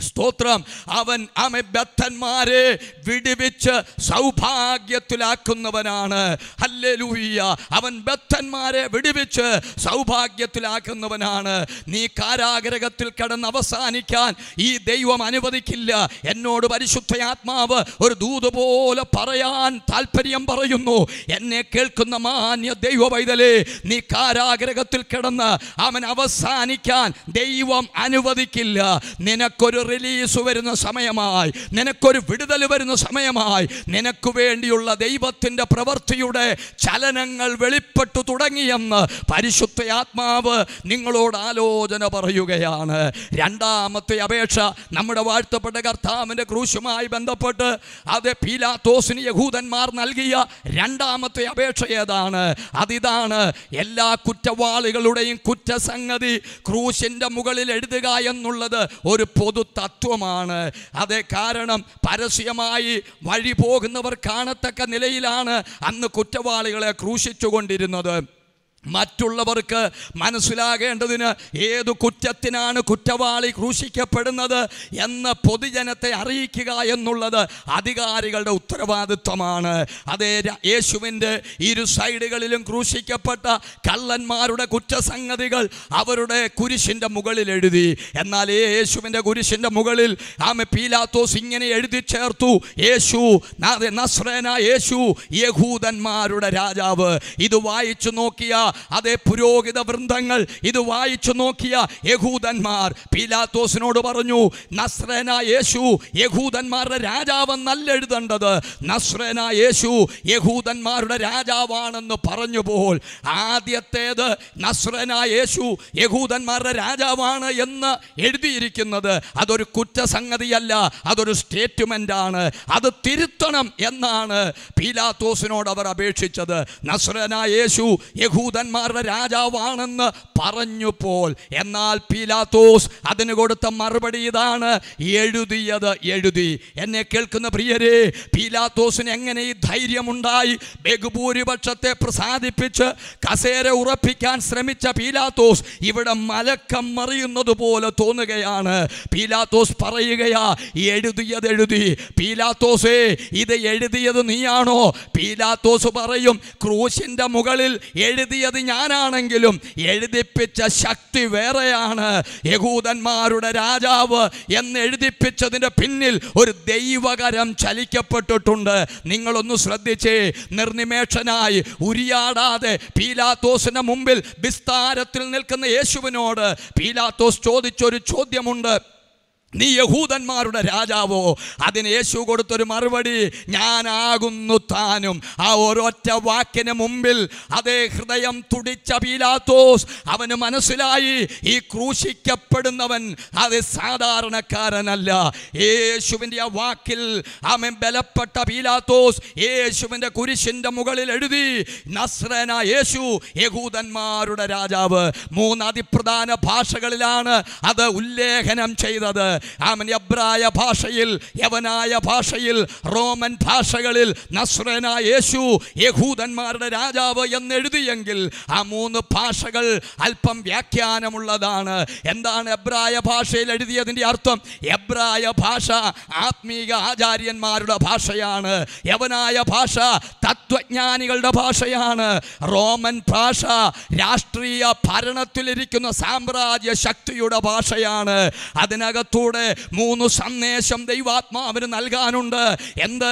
സ്തോത്രം അവൻ ആമെ ബദ്ധന്മാരെ വിടിവിച്ച് സൗഭാഗ്യത്തിലാക്കുന്നവനാണ് ഹല്ലേലൂയ അവൻ ബദ്ധന്മാരെ വിടിവിച്ച് സൗഭാഗ്യത്തിലാക്കുന്നവനാണ് നീ കാരാഗ്രഹത്തിൽ കടന്ന് അവസാനിക്കാൻ ഈ ദൈവം അനുവദിക്കില്ല എന്നോട് പരിശുദ്ധയാത്മാവ് ഒരു ദൂത് പോലെ പറയാൻ താല്പര്യം പറയുന്നു എന്നെ കേൾക്കുന്ന മാന്യ ദൈവ പൈതലേ നീ കാരാഗ്രഹത്തിൽ കിടന്ന് അവൻ അവസാനിക്കാൻ ദൈവം അനുവദിക്കില്ല നിനക്കൊരു റിലീസ് വരുന്ന സമയമായി നിനക്കൊരു വിടുതൽ വരുന്ന സമയമായി നിനക്ക് വേണ്ടിയുള്ള ദൈവത്തിൻ്റെ പ്രവൃത്തിയുടെ ചലനങ്ങൾ വെളിപ്പെട്ടു തുടങ്ങിയെന്ന് പരിശുദ്ധ ആത്മാവ് നിങ്ങളോട് ആലോചന പറയുകയാണ് രണ്ടാമത്തെ അപേക്ഷ നമ്മുടെ വാഴ്ത്തപ്പെട്ട കർത്താവിൻ്റെ ക്രൂശുമായി ബന്ധപ്പെട്ട് അത് പീലാത്തോസിന് യഹൂദന്മാർ നൽകിയ രണ്ടാമത്തെ അപേക്ഷ ഏതാണ് അതിതാണ് എല്ലാ കുറ്റവാളികളുടെയും കുറ്റസംഗതി ക്രൂശിൻ്റെ മുകളിൽ എഴുതുക എന്നുള്ളത് ഒരു പൊതു തത്വമാണ് അതേ കാരണം പരസ്യമായി വഴി പോകുന്നവർ കാണത്തക്ക നിലയിലാണ് അന്ന് കുറ്റവാളികളെ ക്രൂശിച്ചുകൊണ്ടിരുന്നത് മറ്റുള്ളവർക്ക് മനസ്സിലാകേണ്ടതിന് ഏതു കുറ്റത്തിനാണ് കുറ്റവാളി ക്രൂശിക്കപ്പെടുന്നത് എന്ന് പൊതുജനത്തെ അറിയിക്കുക എന്നുള്ളത് അധികാരികളുടെ ഉത്തരവാദിത്വമാണ് അതേ യേശുവിൻ്റെ ഇരു സൈഡുകളിലും ക്രൂശിക്കപ്പെട്ട കള്ളന്മാരുടെ കുറ്റസംഗതികൾ അവരുടെ കുരിശിൻ്റെ മുകളിൽ എഴുതി എന്നാൽ ഈ യേശുവിൻ്റെ കുരിശിൻ്റെ മുകളിൽ ആമെ പീലാത്തോസ് ഇങ്ങനെ എഴുതി ചേർത്തു യേശു നസ്രേന യേശു യഹൂദന്മാരുടെ രാജാവ് ഇത് വായിച്ചു നോക്കിയ അതേ പുരോഹിത വൃന്ദങ്ങൾ ഇത് വായിച്ചു നോക്കിയ യഹൂദന്മാർ പീലാത്തോസിനോട് പറഞ്ഞു നസ്രേന യേശു യഹൂദന്മാരുടെ രാജാവെന്നല്ല എഴുതേണ്ടത് നസ്രേന യേശു യഹൂദന്മാരുടെ രാജാവാണെന്ന് പറഞ്ഞുപോൽ ആദ്യത്തേത് നസ്രേന യേശു യഹൂദന്മാരുടെ രാജാവാണ് എന്ന് എഴുതിയിരിക്കുന്നത് അതൊരു കുറ്റസംഗതിയല്ല അതൊരു സ്റ്റേറ്റ്മെൻ്റ് ആണ് അത് തിരുത്തണം എന്നാണ് പീലാത്തോസിനോട് അവർ അപേക്ഷിച്ചത് നസ്രേന യേശു യഹൂദ യഹൂദന്മാരുടെ രാജാവാണെന്ന് പറഞ്ഞു പോൽ എന്നാൽ പീലാത്തോസ് അതിന് കൊടുത്ത മറുപടി ഇതാണ് എഴുതിയത് എഴുതി എന്നെ കേൾക്കുന്ന പ്രിയരെ പീലാത്തോസിന് എങ്ങനെ ഈ ധൈര്യമുണ്ടായി ബഹുഭൂരിപക്ഷത്തെ പ്രസാദിപ്പിച്ച് കസേര ഉറപ്പിക്കാൻ ശ്രമിച്ച പീലാത്തോസ് ഇവിടെ മലക്കം മറിയുന്നത് പോലെ തോന്നുകയാണ് പീലാത്തോസ് പറയുകയാ എഴുതിയത് എഴുതി പീലാത്തോസേ ഇത് എഴുതിയത് നീയാണോ പീലാത്തോസ് പറയും ക്രൂശിൻ്റെ മുകളിൽ എഴുതിയ എഴുതിയത് ഞാനാണെങ്കിലും എഴുതിപ്പിച്ച ശക്തി വേറെയാണ് യഹൂദന്മാരുടെ രാജാവ് എന്ന് എഴുതിപ്പിച്ചതിൻ്റെ പിന്നിൽ ഒരു ദൈവകരം ചലിക്കപ്പെട്ടിട്ടുണ്ട് നിങ്ങളൊന്ന് ശ്രദ്ധിച്ചേ നിർനിമേഷനായി ഉരിയാടാതെ പീലാത്തോസിന് മുമ്പിൽ വിസ്താരത്തിൽ നിൽക്കുന്ന യേശുവിനോട് പീലാത്തോസ് ചോദിച്ചൊരു ചോദ്യമുണ്ട് നീ യഹൂദന്മാരുടെ രാജാവോ അതിന് യേശു കൊടുത്തൊരു മറുപടി ഞാനാകുന്നു താനും ആ ഒരൊറ്റ വാക്കിന് മുമ്പിൽ അതേ ഹൃദയം തുടിച്ച പീലാത്തോസ് അവന് മനസ്സിലായി ഈ ക്രൂശിക്കപ്പെടുന്നവൻ അത് സാധാരണക്കാരനല്ല യേശുവിൻ്റെ ആ വാക്കിൽ അവൻ ബലപ്പെട്ട പീലാത്തോസ് യേശുവിൻ്റെ കുരിശിൻ്റെ മുകളിൽ എഴുതി നസ്രന യേശു യഹൂദന്മാരുടെ രാജാവ് മൂന്ന് അതിപ്രധാന ഭാഷകളിലാണ് അത് ഉല്ലേഖനം ചെയ്തത് ആമൻ എബ്രായ ഭാഷയിൽ യവനായ ഭാഷയിൽ റോമൻ ഭാഷകളിൽ നസ്രന യേശു യഹൂദന്മാരുടെ രാജാവ് എന്നെഴുതിയെങ്കിൽ ആ മൂന്ന് ഭാഷകൾ അല്പം വ്യാഖ്യാനമുള്ളതാണ് എന്താണ് എബ്രായ ഭാഷയിൽ എഴുതിയതിൻ്റെ അർത്ഥം എബ്രായ ഭാഷ ആത്മീക ആചാര്യന്മാരുടെ ഭാഷയാണ് യവനായ ഭാഷ തത്വജ്ഞാനികളുടെ ഭാഷയാണ് റോമൻ ഭാഷ രാഷ്ട്രീയ ഭരണത്തിലിരിക്കുന്ന സാമ്രാജ്യ ശക്തിയുടെ ഭാഷയാണ് അതിനകത്തൂടെ കൂടെ മൂന്ന് സന്ദേശം ദൈവാത്മാവിന് നൽകാനുണ്ട് എന്ത്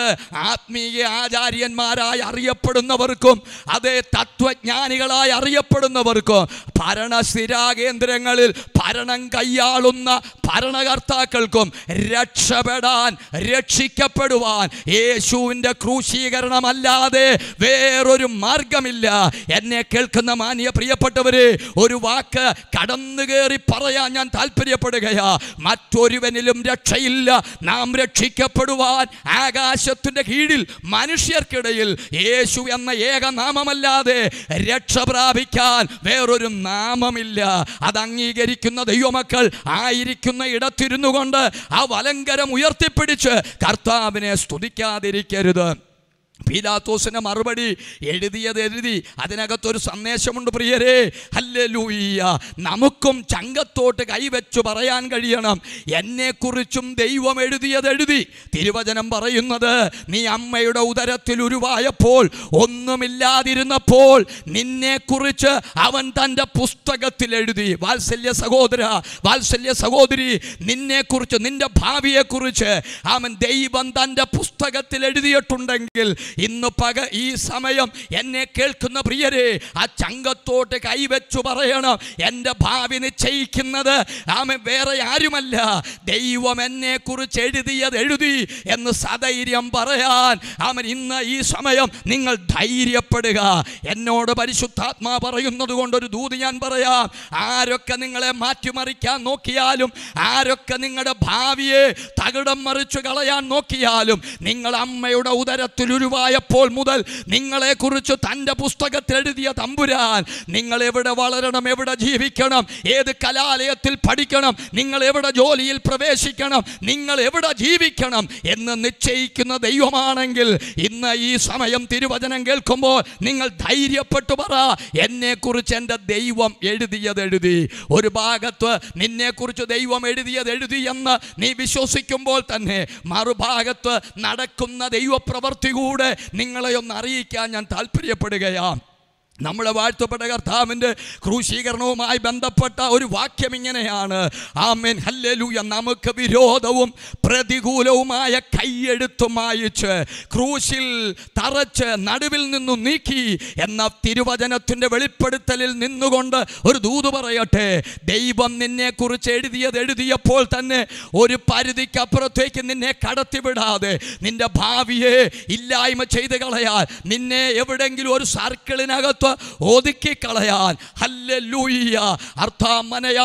ആത്മീയ ആചാര്യന്മാരായി അറിയപ്പെടുന്നവർക്കും അതേ തത്വജ്ഞാനികളായി അറിയപ്പെടുന്നവർക്കും സ്ഥിരാകേന്ദ്രങ്ങളിൽ ഭരണം കൈയാളുന്ന ഭരണകർത്താക്കൾക്കും രക്ഷപ്പെടാൻ രക്ഷിക്കപ്പെടുവാൻ യേശുവിൻ്റെ ക്രൂശീകരണമല്ലാതെ വേറൊരു മാർഗമില്ല എന്നെ കേൾക്കുന്ന മാന്യ പ്രിയപ്പെട്ടവരെ ഒരു വാക്ക് കടന്നു കയറി പറയാൻ ഞാൻ താല്പര്യപ്പെടുകയാ മറ്റൊരു ഒരുവനിലും രക്ഷയില്ല നാം രക്ഷിക്കപ്പെടുവാൻ ആകാശത്തിൻ്റെ കീഴിൽ മനുഷ്യർക്കിടയിൽ യേശു എന്ന ഏകനാമമല്ലാതെ രക്ഷ പ്രാപിക്കാൻ വേറൊരു നാമമില്ല അത് അംഗീകരിക്കുന്ന ദൈവമക്കൾ ആയിരിക്കുന്ന ഇടത്തിരുന്നു കൊണ്ട് ആ വലങ്കരം ഉയർത്തിപ്പിടിച്ച് കർത്താവിനെ സ്തുതിക്കാതിരിക്കരുത് പീലാത്തോസിന്റെ മറുപടി എഴുതിയത് എഴുതി അതിനകത്തൊരു സന്ദേശമുണ്ട് പ്രിയരെ അല്ലേ നമുക്കും ചങ്കത്തോട്ട് കൈവച്ചു പറയാൻ കഴിയണം എന്നെക്കുറിച്ചും ദൈവം എഴുതിയത് എഴുതി തിരുവചനം പറയുന്നത് നീ അമ്മയുടെ ഉദരത്തിൽ ഉരുവായപ്പോൾ ഒന്നുമില്ലാതിരുന്നപ്പോൾ നിന്നെക്കുറിച്ച് അവൻ തൻ്റെ പുസ്തകത്തിൽ എഴുതി വാത്സല്യ സഹോദര വാത്സല്യ സഹോദരി നിന്നെക്കുറിച്ച് നിന്റെ ഭാവിയെക്കുറിച്ച് അവൻ ദൈവം തൻ്റെ പുസ്തകത്തിൽ എഴുതിയിട്ടുണ്ടെങ്കിൽ ഇന്ന് പക ഈ സമയം എന്നെ കേൾക്കുന്ന പ്രിയരെ ആ ചങ്കത്തോട്ട് കൈവച്ചു പറയണം എൻ്റെ ഭാവി നിശ്ചയിക്കുന്നത് ആമ വേറെ ആരുമല്ല ദൈവം എന്നെ കുറിച്ച് എഴുതിയത് എഴുതി എന്ന് സധൈര്യം പറയാൻ ആമൻ ഇന്ന് ഈ സമയം നിങ്ങൾ ധൈര്യപ്പെടുക എന്നോട് പരിശുദ്ധാത്മാ പറയുന്നത് കൊണ്ടൊരു ദൂത് ഞാൻ പറയാം ആരൊക്കെ നിങ്ങളെ മാറ്റിമറിക്കാൻ നോക്കിയാലും ആരൊക്കെ നിങ്ങളുടെ ഭാവിയെ തകിടം മറിച്ചു കളയാൻ നോക്കിയാലും നിങ്ങൾ അമ്മയുടെ ഉദരത്തിൽ ഉണ്ടായപ്പോൾ മുതൽ നിങ്ങളെക്കുറിച്ച് തൻ്റെ പുസ്തകത്തിൽ എഴുതിയ തമ്പുരാൻ നിങ്ങൾ എവിടെ വളരണം എവിടെ ജീവിക്കണം ഏത് കലാലയത്തിൽ പഠിക്കണം നിങ്ങൾ എവിടെ ജോലിയിൽ പ്രവേശിക്കണം നിങ്ങൾ എവിടെ ജീവിക്കണം എന്ന് നിശ്ചയിക്കുന്ന ദൈവമാണെങ്കിൽ ഇന്ന് ഈ സമയം തിരുവചനം കേൾക്കുമ്പോൾ നിങ്ങൾ ധൈര്യപ്പെട്ടു പറ എന്നെക്കുറിച്ച് എൻ്റെ ദൈവം എഴുതിയത് എഴുതി ഒരു ഭാഗത്ത് നിന്നെക്കുറിച്ച് ദൈവം എഴുതിയത് എഴുതി എന്ന് നീ വിശ്വസിക്കുമ്പോൾ തന്നെ മറുഭാഗത്ത് നടക്കുന്ന ദൈവപ്രവൃത്തി കൂടെ നിങ്ങളെ ഒന്ന് അറിയിക്കാൻ ഞാൻ താല്പര്യപ്പെടുകയാണ് നമ്മുടെ വാഴ്ത്തപ്പെട്ട കർത്താവിൻ്റെ ക്രൂശീകരണവുമായി ബന്ധപ്പെട്ട ഒരു വാക്യം ഇങ്ങനെയാണ് ആമേൻ ഹല്ലലൂയ നമുക്ക് വിരോധവും പ്രതികൂലവുമായ കൈയെടുത്തു വായിച്ച് ക്രൂശിൽ തറച്ച് നടുവിൽ നിന്നു നീക്കി എന്ന തിരുവചനത്തിൻ്റെ വെളിപ്പെടുത്തലിൽ നിന്നുകൊണ്ട് ഒരു ദൂത് പറയട്ടെ ദൈവം നിന്നെക്കുറിച്ച് എഴുതിയത് എഴുതിയപ്പോൾ തന്നെ ഒരു പരിധിക്കപ്പുറത്തേക്ക് നിന്നെ കടത്തിവിടാതെ നിൻ്റെ ഭാവിയെ ഇല്ലായ്മ ചെയ്ത് കളയാൻ നിന്നെ എവിടെങ്കിലും ഒരു സർക്കിളിനകത്ത് ഒതുക്കി കളയാൻ ഹല്ലൂയ്യ അർത്ഥാമനയ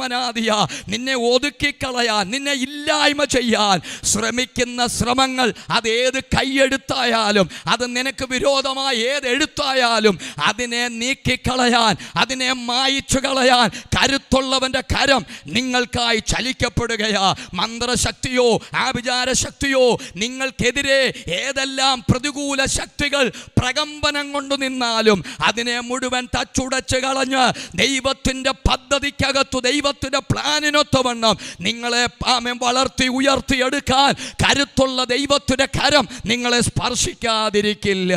മനാദിയ നിന്നെ ഒതുക്കി കളയാൻ നിന്നെ ഇല്ലായ്മ ചെയ്യാൻ ശ്രമിക്കുന്ന ശ്രമങ്ങൾ അത് ഏത് കൈയെടുത്തായാലും അത് നിനക്ക് വിരോധമായി ഏത് എഴുത്തായാലും അതിനെ നീക്കിക്കളയാൻ അതിനെ മായിച്ചു കളയാൻ കരുത്തുള്ളവൻ്റെ കരം നിങ്ങൾക്കായി ചലിക്കപ്പെടുകയാ മന്ത്രശക്തിയോ ആഭിചാര ശക്തിയോ നിങ്ങൾക്കെതിരെ ഏതെല്ലാം പ്രതികൂല ശക്തികൾ പ്രകമ്പനം കൊണ്ടു നിന്നാലും അതിനെ മുഴുവൻ തച്ചുടച്ച് കളഞ്ഞ് ദൈവത്തിൻ്റെ പദ്ധതിക്കകത്തു ദൈവത്തിൻ്റെ പ്ലാനിനൊത്തവണ്ണം നിങ്ങളെ പാമ്യം വളർത്തി ഉയർത്തിയെടുക്കാൻ കരുത്തുള്ള ദൈവത്തിൻ്റെ കരം നിങ്ങളെ സ്പർശിക്കാതിരിക്കില്ല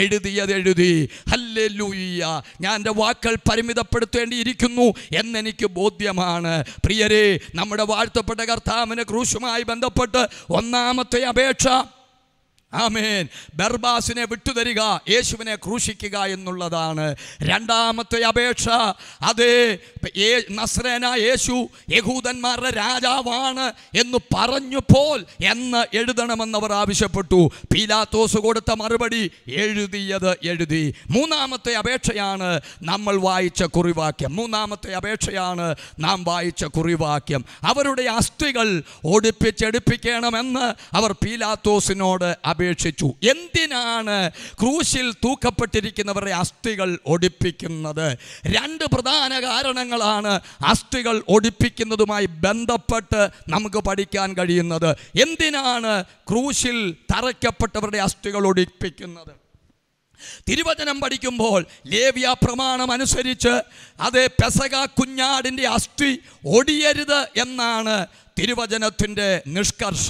എഴുതിയത് എഴുതി ഹല്ലേ ലൂയ്യ ഞാൻ എൻ്റെ വാക്കൾ പരിമിതപ്പെടുത്തേണ്ടിയിരിക്കുന്നു എന്നെനിക്ക് ബോധ്യമാണ് പ്രിയരെ നമ്മുടെ വാഴ്ത്തപ്പെട്ട കർത്താവിന് ക്രൂശുമായി ബന്ധപ്പെട്ട് ഒന്നാമത്തെ അപേക്ഷ ആമേൻ ബർബാസിനെ വിട്ടുതരിക യേശുവിനെ ക്രൂശിക്കുക എന്നുള്ളതാണ് രണ്ടാമത്തെ അപേക്ഷ അതേ നസ്രേന യേശു യഹൂദന്മാരുടെ രാജാവാണ് എന്ന് പറഞ്ഞു പോൽ എന്ന് എഴുതണമെന്നവർ ആവശ്യപ്പെട്ടു പീലാത്തോസ് കൊടുത്ത മറുപടി എഴുതിയത് എഴുതി മൂന്നാമത്തെ അപേക്ഷയാണ് നമ്മൾ വായിച്ച കുറിവാക്യം മൂന്നാമത്തെ അപേക്ഷയാണ് നാം വായിച്ച കുറിവാക്യം അവരുടെ അസ്ഥികൾ ഒടിപ്പിച്ചെടുപ്പിക്കണമെന്ന് അവർ പീലാത്തോസിനോട് അപേക്ഷ അപേക്ഷിച്ചു എന്തിനാണ് ക്രൂശിൽ തൂക്കപ്പെട്ടിരിക്കുന്നവരുടെ അസ്ഥികൾ ഒടിപ്പിക്കുന്നത് രണ്ട് പ്രധാന കാരണങ്ങളാണ് അസ്ഥികൾ ഒടിപ്പിക്കുന്നതുമായി ബന്ധപ്പെട്ട് നമുക്ക് പഠിക്കാൻ കഴിയുന്നത് എന്തിനാണ് ക്രൂശിൽ തറയ്ക്കപ്പെട്ടവരുടെ അസ്ഥികൾ ഒടിപ്പിക്കുന്നത് തിരുവചനം പഠിക്കുമ്പോൾ ലേവ്യ പ്രമാണം അനുസരിച്ച് അതേ പെസക കുഞ്ഞാടിൻ്റെ അസ്ഥി ഒടിയരുത് എന്നാണ് തിരുവചനത്തിൻ്റെ നിഷ്കർഷ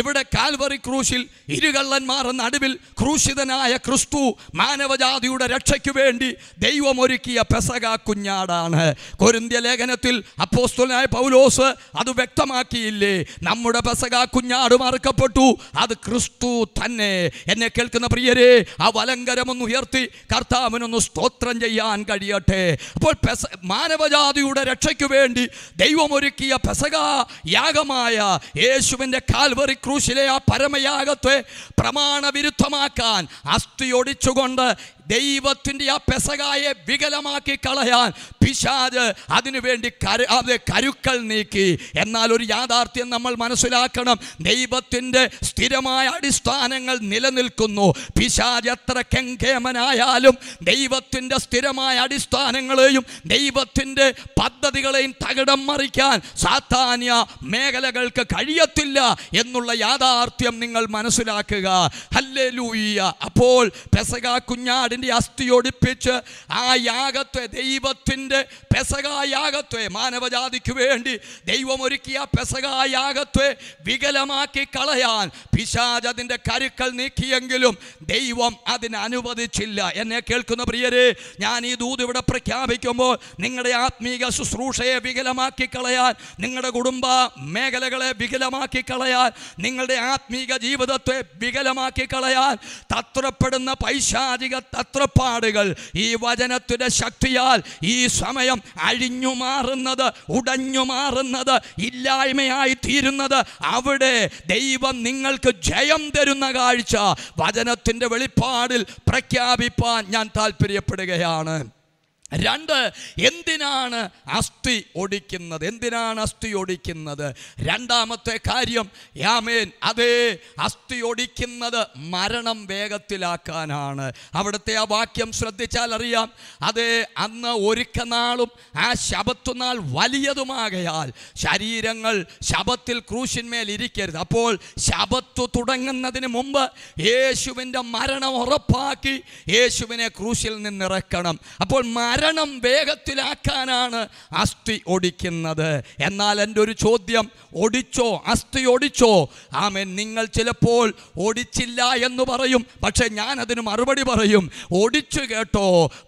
ഇവിടെ കാൽവറി ക്രൂശിൽ ഇരുകള്ളന്മാർ നടുവിൽ ക്രൂശിതനായ ക്രിസ്തു മാനവജാതിയുടെ രക്ഷയ്ക്ക് വേണ്ടി ദൈവമൊരുക്കിയ പെസക കുഞ്ഞാടാണ് കൊരിന്ത്യ ലേഖനത്തിൽ അപ്പോസ്തുലനായ പൗലോസ് അത് വ്യക്തമാക്കിയില്ലേ നമ്മുടെ പെസക കുഞ്ഞാട് മറക്കപ്പെട്ടു അത് ക്രിസ്തു തന്നെ എന്നെ കേൾക്കുന്ന പ്രിയരെ ആ വലങ്കരമൊന്ന് ഉയർത്തി കർത്താവിനൊന്ന് സ്തോത്രം ചെയ്യാൻ കഴിയട്ടെ അപ്പോൾ പെസ മാനവജാതിയുടെ രക്ഷയ്ക്ക് വേണ്ടി ദൈവമൊരുക്കിയ പെസക യാഗമായ യേശുവിൻ്റെ കാൽവറി ക്രൂശിലെ ആ പരമയാഗത്തെ പ്രമാണവിരുദ്ധമാക്കാൻ അസ്ഥിയൊടിച്ചുകൊണ്ട് ദൈവത്തിൻ്റെ ആ പെസകായെ വികലമാക്കി കളയാൻ പിശാജ് അതിനുവേണ്ടി കരു കരുക്കൾ നീക്കി എന്നാൽ ഒരു യാഥാർത്ഥ്യം നമ്മൾ മനസ്സിലാക്കണം ദൈവത്തിൻ്റെ സ്ഥിരമായ അടിസ്ഥാനങ്ങൾ നിലനിൽക്കുന്നു പിശാജ് എത്ര കെങ്കേമനായാലും ദൈവത്തിൻ്റെ സ്ഥിരമായ അടിസ്ഥാനങ്ങളെയും ദൈവത്തിൻ്റെ പദ്ധതികളെയും തകിടം മറിക്കാൻ സാധാന്യ മേഖലകൾക്ക് കഴിയത്തില്ല എന്നുള്ള യാഥാർത്ഥ്യം നിങ്ങൾ മനസ്സിലാക്കുക ഹല്ലേ ലൂയ്യ അപ്പോൾ പെസക കുഞ്ഞാടി അതിൻ്റെ അസ്ഥി ഒടിപ്പിച്ച് ആ യാഗത്തെ ദൈവത്തിൻ്റെ പെസകായാകത്വേ മാനവജാതിക്ക് വേണ്ടി ദൈവമൊരുക്കിയ പെസകായാകത്വേ വികലമാക്കി കളയാൻ പിശാജ് അതിൻ്റെ കരുക്കൾ നീക്കിയെങ്കിലും ദൈവം അതിന് അനുവദിച്ചില്ല എന്നെ കേൾക്കുന്ന പ്രിയരെ ഞാൻ ഈ ദൂത് ഇവിടെ പ്രഖ്യാപിക്കുമ്പോൾ നിങ്ങളുടെ ആത്മീക ശുശ്രൂഷയെ വികലമാക്കി കളയാൻ നിങ്ങളുടെ കുടുംബ മേഖലകളെ വികലമാക്കി കളയാൻ നിങ്ങളുടെ ആത്മീക ജീവിതത്തെ വികലമാക്കി കളയാൻ തത്രപ്പെടുന്ന പൈശാചിക തത്രപ്പാടുകൾ ഈ വചനത്തിൻ്റെ ശക്തിയാൽ ഈ സമയം അഴിഞ്ഞു മാറുന്നത് ഉടഞ്ഞു മാറുന്നത് ഇല്ലായ്മയായി തീരുന്നത് അവിടെ ദൈവം നിങ്ങൾക്ക് ജയം തരുന്ന കാഴ്ച വചനത്തിൻ്റെ വെളിപ്പാടിൽ പ്രഖ്യാപിപ്പാൻ ഞാൻ താല്പര്യപ്പെടുകയാണ് രണ്ട് എന്തിനാണ് അസ്ഥി ഒടിക്കുന്നത് എന്തിനാണ് അസ്ഥി ഒടിക്കുന്നത് രണ്ടാമത്തെ കാര്യം യാമേൻ അതേ അസ്ഥി ഒടിക്കുന്നത് മരണം വേഗത്തിലാക്കാനാണ് അവിടുത്തെ ആ വാക്യം ശ്രദ്ധിച്ചാൽ അറിയാം അതേ അന്ന് ഒരുക്കനാളും ആ ശബത്തുനാൾ വലിയതുമാകയാൽ ശരീരങ്ങൾ ശബത്തിൽ ക്രൂശിന്മേൽ ഇരിക്കരുത് അപ്പോൾ ശബത്തു തുടങ്ങുന്നതിന് മുമ്പ് യേശുവിൻ്റെ മരണം ഉറപ്പാക്കി യേശുവിനെ ക്രൂശിൽ നിന്നിറക്കണം അപ്പോൾ മരണം വേഗത്തിലാക്കാനാണ് അസ്ഥി ഒടിക്കുന്നത് എന്നാൽ എൻ്റെ ഒരു ചോദ്യം ഒടിച്ചോ അസ്ഥി ഒടിച്ചോ ആമേൻ നിങ്ങൾ ചിലപ്പോൾ ഒടിച്ചില്ല എന്ന് പറയും പക്ഷേ ഞാൻ അതിന് മറുപടി പറയും ഒടിച്ചു കേട്ടോ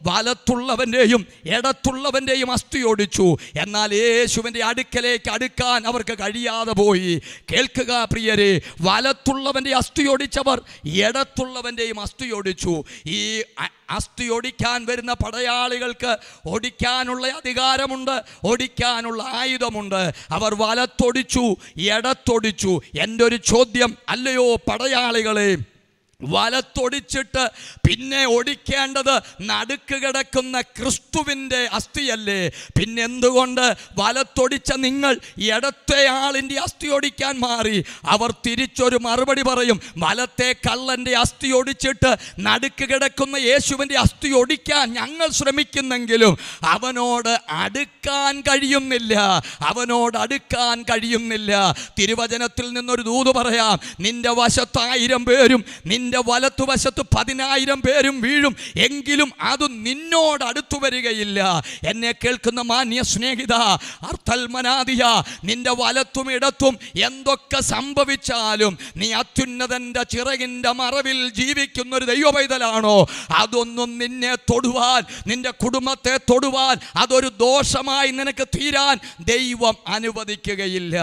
വലത്തുള്ളവൻ്റെയും ഇടത്തുള്ളവൻ്റെയും അസ്ഥി ഒടിച്ചു എന്നാൽ യേശുവിൻ്റെ അടുക്കലേക്ക് അടുക്കാൻ അവർക്ക് കഴിയാതെ പോയി കേൾക്കുക പ്രിയരെ വലത്തുള്ളവൻ്റെ അസ്ഥി ഒടിച്ചവർ ഇടത്തുള്ളവൻ്റെയും അസ്ഥി ഒടിച്ചു ഈ അസ്ഥി ഓടിക്കാൻ വരുന്ന പടയാളികൾക്ക് ഓടിക്കാനുള്ള അധികാരമുണ്ട് ഓടിക്കാനുള്ള ആയുധമുണ്ട് അവർ വലത്തൊടിച്ചു എടത്തൊടിച്ചു എൻ്റെ ഒരു ചോദ്യം അല്ലയോ പടയാളികളെ വലത്തൊടിച്ചിട്ട് പിന്നെ ഒടിക്കേണ്ടത് നടുക്ക് കിടക്കുന്ന ക്രിസ്തുവിൻ്റെ അസ്ഥിയല്ലേ പിന്നെ എന്തുകൊണ്ട് വലത്തൊടിച്ച നിങ്ങൾ ഇടത്തെ ആളിൻ്റെ അസ്ഥി ഒടിക്കാൻ മാറി അവർ തിരിച്ചൊരു മറുപടി പറയും വലത്തെ കള്ളൻ്റെ അസ്ഥി ഒടിച്ചിട്ട് നടുക്ക് കിടക്കുന്ന യേശുവിൻ്റെ അസ്ഥി ഒടിക്കാൻ ഞങ്ങൾ ശ്രമിക്കുന്നെങ്കിലും അവനോട് അടുക്കാൻ കഴിയുന്നില്ല അവനോട് അടുക്കാൻ കഴിയുന്നില്ല തിരുവചനത്തിൽ നിന്നൊരു ദൂത് പറയാം നിന്റെ വശത്തായിരം പേരും നിന്റെ നിന്റെ വലത്തുവശത്ത് പതിനായിരം പേരും വീഴും എങ്കിലും അത് നിന്നോട് അടുത്തു വരികയില്ല എന്നെ കേൾക്കുന്ന മാന്യ സ്നേഹിത അർത്ഥൽമനാദിയ നിന്റെ വലത്തും ഇടത്തും എന്തൊക്കെ സംഭവിച്ചാലും നീ അത്യുന്നതൻ്റെ ചിറകിൻ്റെ മറവിൽ ജീവിക്കുന്ന ഒരു ദൈവപൈതലാണോ അതൊന്നും നിന്നെ തൊടുവാൻ നിന്റെ കുടുംബത്തെ തൊടുവാൻ അതൊരു ദോഷമായി നിനക്ക് തീരാൻ ദൈവം അനുവദിക്കുകയില്ല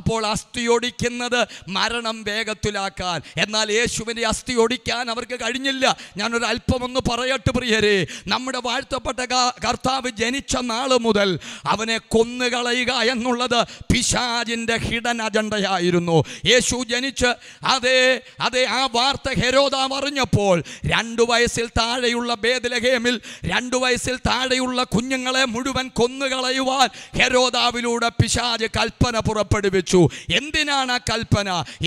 അപ്പോൾ അസ്ഥിയൊടിക്കുന്നത് മരണം വേഗത്തിലാക്കാൻ എന്നാൽ യേശുവിൻ്റെ പ്രശസ്തി ഓടിക്കാൻ അവർക്ക് കഴിഞ്ഞില്ല ഞാനൊരു അല്പമൊന്ന് പറയട്ടെ പ്രിയരെ നമ്മുടെ വാഴ്ത്തപ്പെട്ട കർത്താവ് ജനിച്ച നാൾ മുതൽ അവനെ കൊന്നുകളയുക എന്നുള്ളത് പിശാജിൻ്റെ ഹിഡൻ അജണ്ടയായിരുന്നു യേശു ജനിച്ച് അതേ അതേ ആ വാർത്ത ഹെരോദാം അറിഞ്ഞപ്പോൾ രണ്ടു വയസ്സിൽ താഴെയുള്ള ബേദലഹേമിൽ രണ്ടു വയസ്സിൽ താഴെയുള്ള കുഞ്ഞുങ്ങളെ മുഴുവൻ കൊന്നുകളയുവാൻ ഹെരോദാവിലൂടെ പിശാജ് കൽപ്പന പുറപ്പെടുവിച്ചു എന്തിനാണ് ആ കൽപ്പന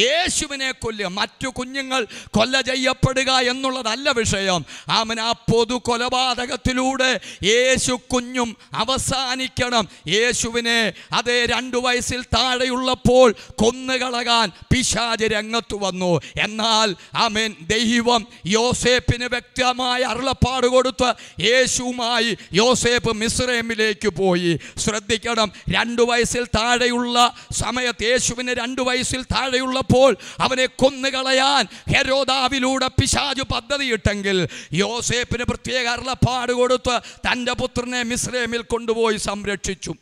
യേശുവിനെ കൊല്ലുക മറ്റു കുഞ്ഞുങ്ങൾ കൊല കൊല്ല ചെയ്യപ്പെടുക എന്നുള്ളതല്ല വിഷയം ആമൻ ആ പൊതു കൊലപാതകത്തിലൂടെ യേശു കുഞ്ഞും അവസാനിക്കണം യേശുവിനെ അതേ രണ്ടു വയസ്സിൽ താഴെയുള്ളപ്പോൾ കൊന്നുകളകാൻ പിശാജ് രംഗത്ത് വന്നു എന്നാൽ ആമേൻ ദൈവം യോസേപ്പിന് വ്യക്തമായ അരുളപ്പാട് കൊടുത്ത് യേശുവുമായി യോസേപ്പ് മിസ്രൈമിലേക്ക് പോയി ശ്രദ്ധിക്കണം രണ്ടു വയസ്സിൽ താഴെയുള്ള സമയത്ത് യേശുവിന് രണ്ടു വയസ്സിൽ താഴെയുള്ളപ്പോൾ അവനെ കൊന്നുകളയാൻ ഹെരോദ രാജാവിലൂടെ പിശാജു പദ്ധതിയിട്ടെങ്കിൽ യോസേപ്പിന് പ്രത്യേക അരുളപ്പാട് കൊടുത്ത് തൻ്റെ പുത്രനെ മിസ്രേമിൽ കൊണ്ടുപോയി സംരക്ഷിച്ചു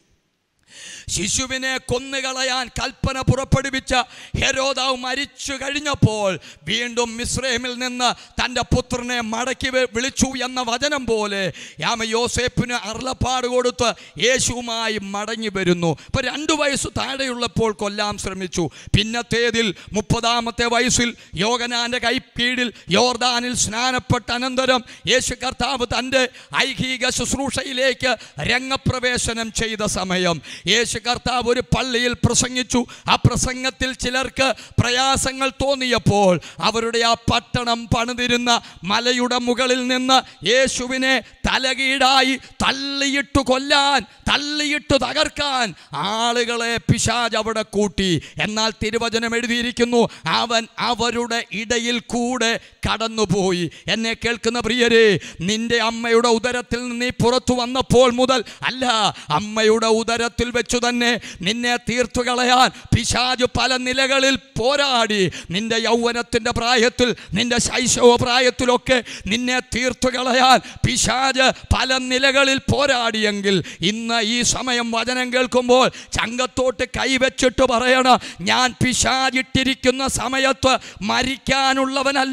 ശിശുവിനെ കൊന്നുകളയാൻ കൽപ്പന പുറപ്പെടുവിച്ച ഹെരോദാവ് മരിച്ചു കഴിഞ്ഞപ്പോൾ വീണ്ടും മിസ്രൈമിൽ നിന്ന് തൻ്റെ പുത്രനെ മടക്കി വിളിച്ചു എന്ന വചനം പോലെ യാമ യോസേപ്പിന് അരുളപ്പാട് കൊടുത്ത് യേശുവുമായി മടങ്ങി വരുന്നു ഇപ്പം രണ്ട് വയസ്സ് താഴെയുള്ളപ്പോൾ കൊല്ലാൻ ശ്രമിച്ചു പിന്നത്തേതിൽ മുപ്പതാമത്തെ വയസ്സിൽ യോഗനാൻ്റെ കൈപ്പീടിൽ യോർദാനിൽ സ്നാനപ്പെട്ട അനന്തരം യേശു കർത്താവ് തൻ്റെ ഐഹിക ശുശ്രൂഷയിലേക്ക് രംഗപ്രവേശനം ചെയ്ത സമയം യേശു യേശു കർത്താവ് ഒരു പള്ളിയിൽ പ്രസംഗിച്ചു ആ പ്രസംഗത്തിൽ ചിലർക്ക് പ്രയാസങ്ങൾ തോന്നിയപ്പോൾ അവരുടെ ആ പട്ടണം പണിതിരുന്ന മലയുടെ മുകളിൽ നിന്ന് യേശുവിനെ തലകീടായി തള്ളിയിട്ടു കൊല്ലാൻ തള്ളിയിട്ട് തകർക്കാൻ ആളുകളെ പിശാജ് അവിടെ കൂട്ടി എന്നാൽ തിരുവചനം എഴുതിയിരിക്കുന്നു അവൻ അവരുടെ ഇടയിൽ കൂടെ കടന്നുപോയി എന്നെ കേൾക്കുന്ന പ്രിയരെ നിന്റെ അമ്മയുടെ ഉദരത്തിൽ നിന്ന് നീ പുറത്തു വന്നപ്പോൾ മുതൽ അല്ല അമ്മയുടെ ഉദരത്തിൽ വെച്ചു തന്നെ നിന്നെ തീർത്തു കളയാൻ പിശാജ് പല നിലകളിൽ പോരാടി നിന്റെ യൗവനത്തിൻ്റെ പ്രായത്തിൽ നിന്റെ ശൈശവ പ്രായത്തിലൊക്കെ നിന്നെ തീർത്തു കളയാൻ പിശാജ് പല നിലകളിൽ പോരാടിയെങ്കിൽ ഇന്ന് ഈ സമയം വചനം കേൾക്കുമ്പോൾ ചങ്കത്തോട്ട് കൈവച്ചിട്ട് പറയണം ഞാൻ പിശാജിട്ടിരിക്കുന്ന സമയത്ത് മരിക്കാനുള്ളവനല്ല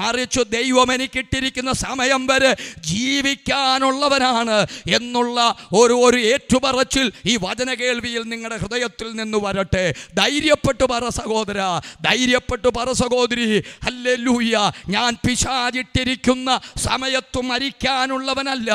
മറിച്ചു ദൈവം എനിക്കിട്ടിരിക്കുന്ന സമയം വരെ ജീവിക്കാനുള്ളവനാണ് എന്നുള്ള ഒരു ഒരു ഏറ്റുപറച്ചിൽ ഈ വചന കേൾവിയിൽ നിങ്ങളുടെ ഹൃദയത്തിൽ നിന്ന് വരട്ടെ ധൈര്യപ്പെട്ടു പറ സഹോദര ധൈര്യപ്പെട്ടു പറ സഹോദരി അല്ലേ ലൂയ്യ ഞാൻ പിശാചിട്ടിരിക്കുന്ന സമയത്ത് മരിക്കാനുള്ളവനല്ല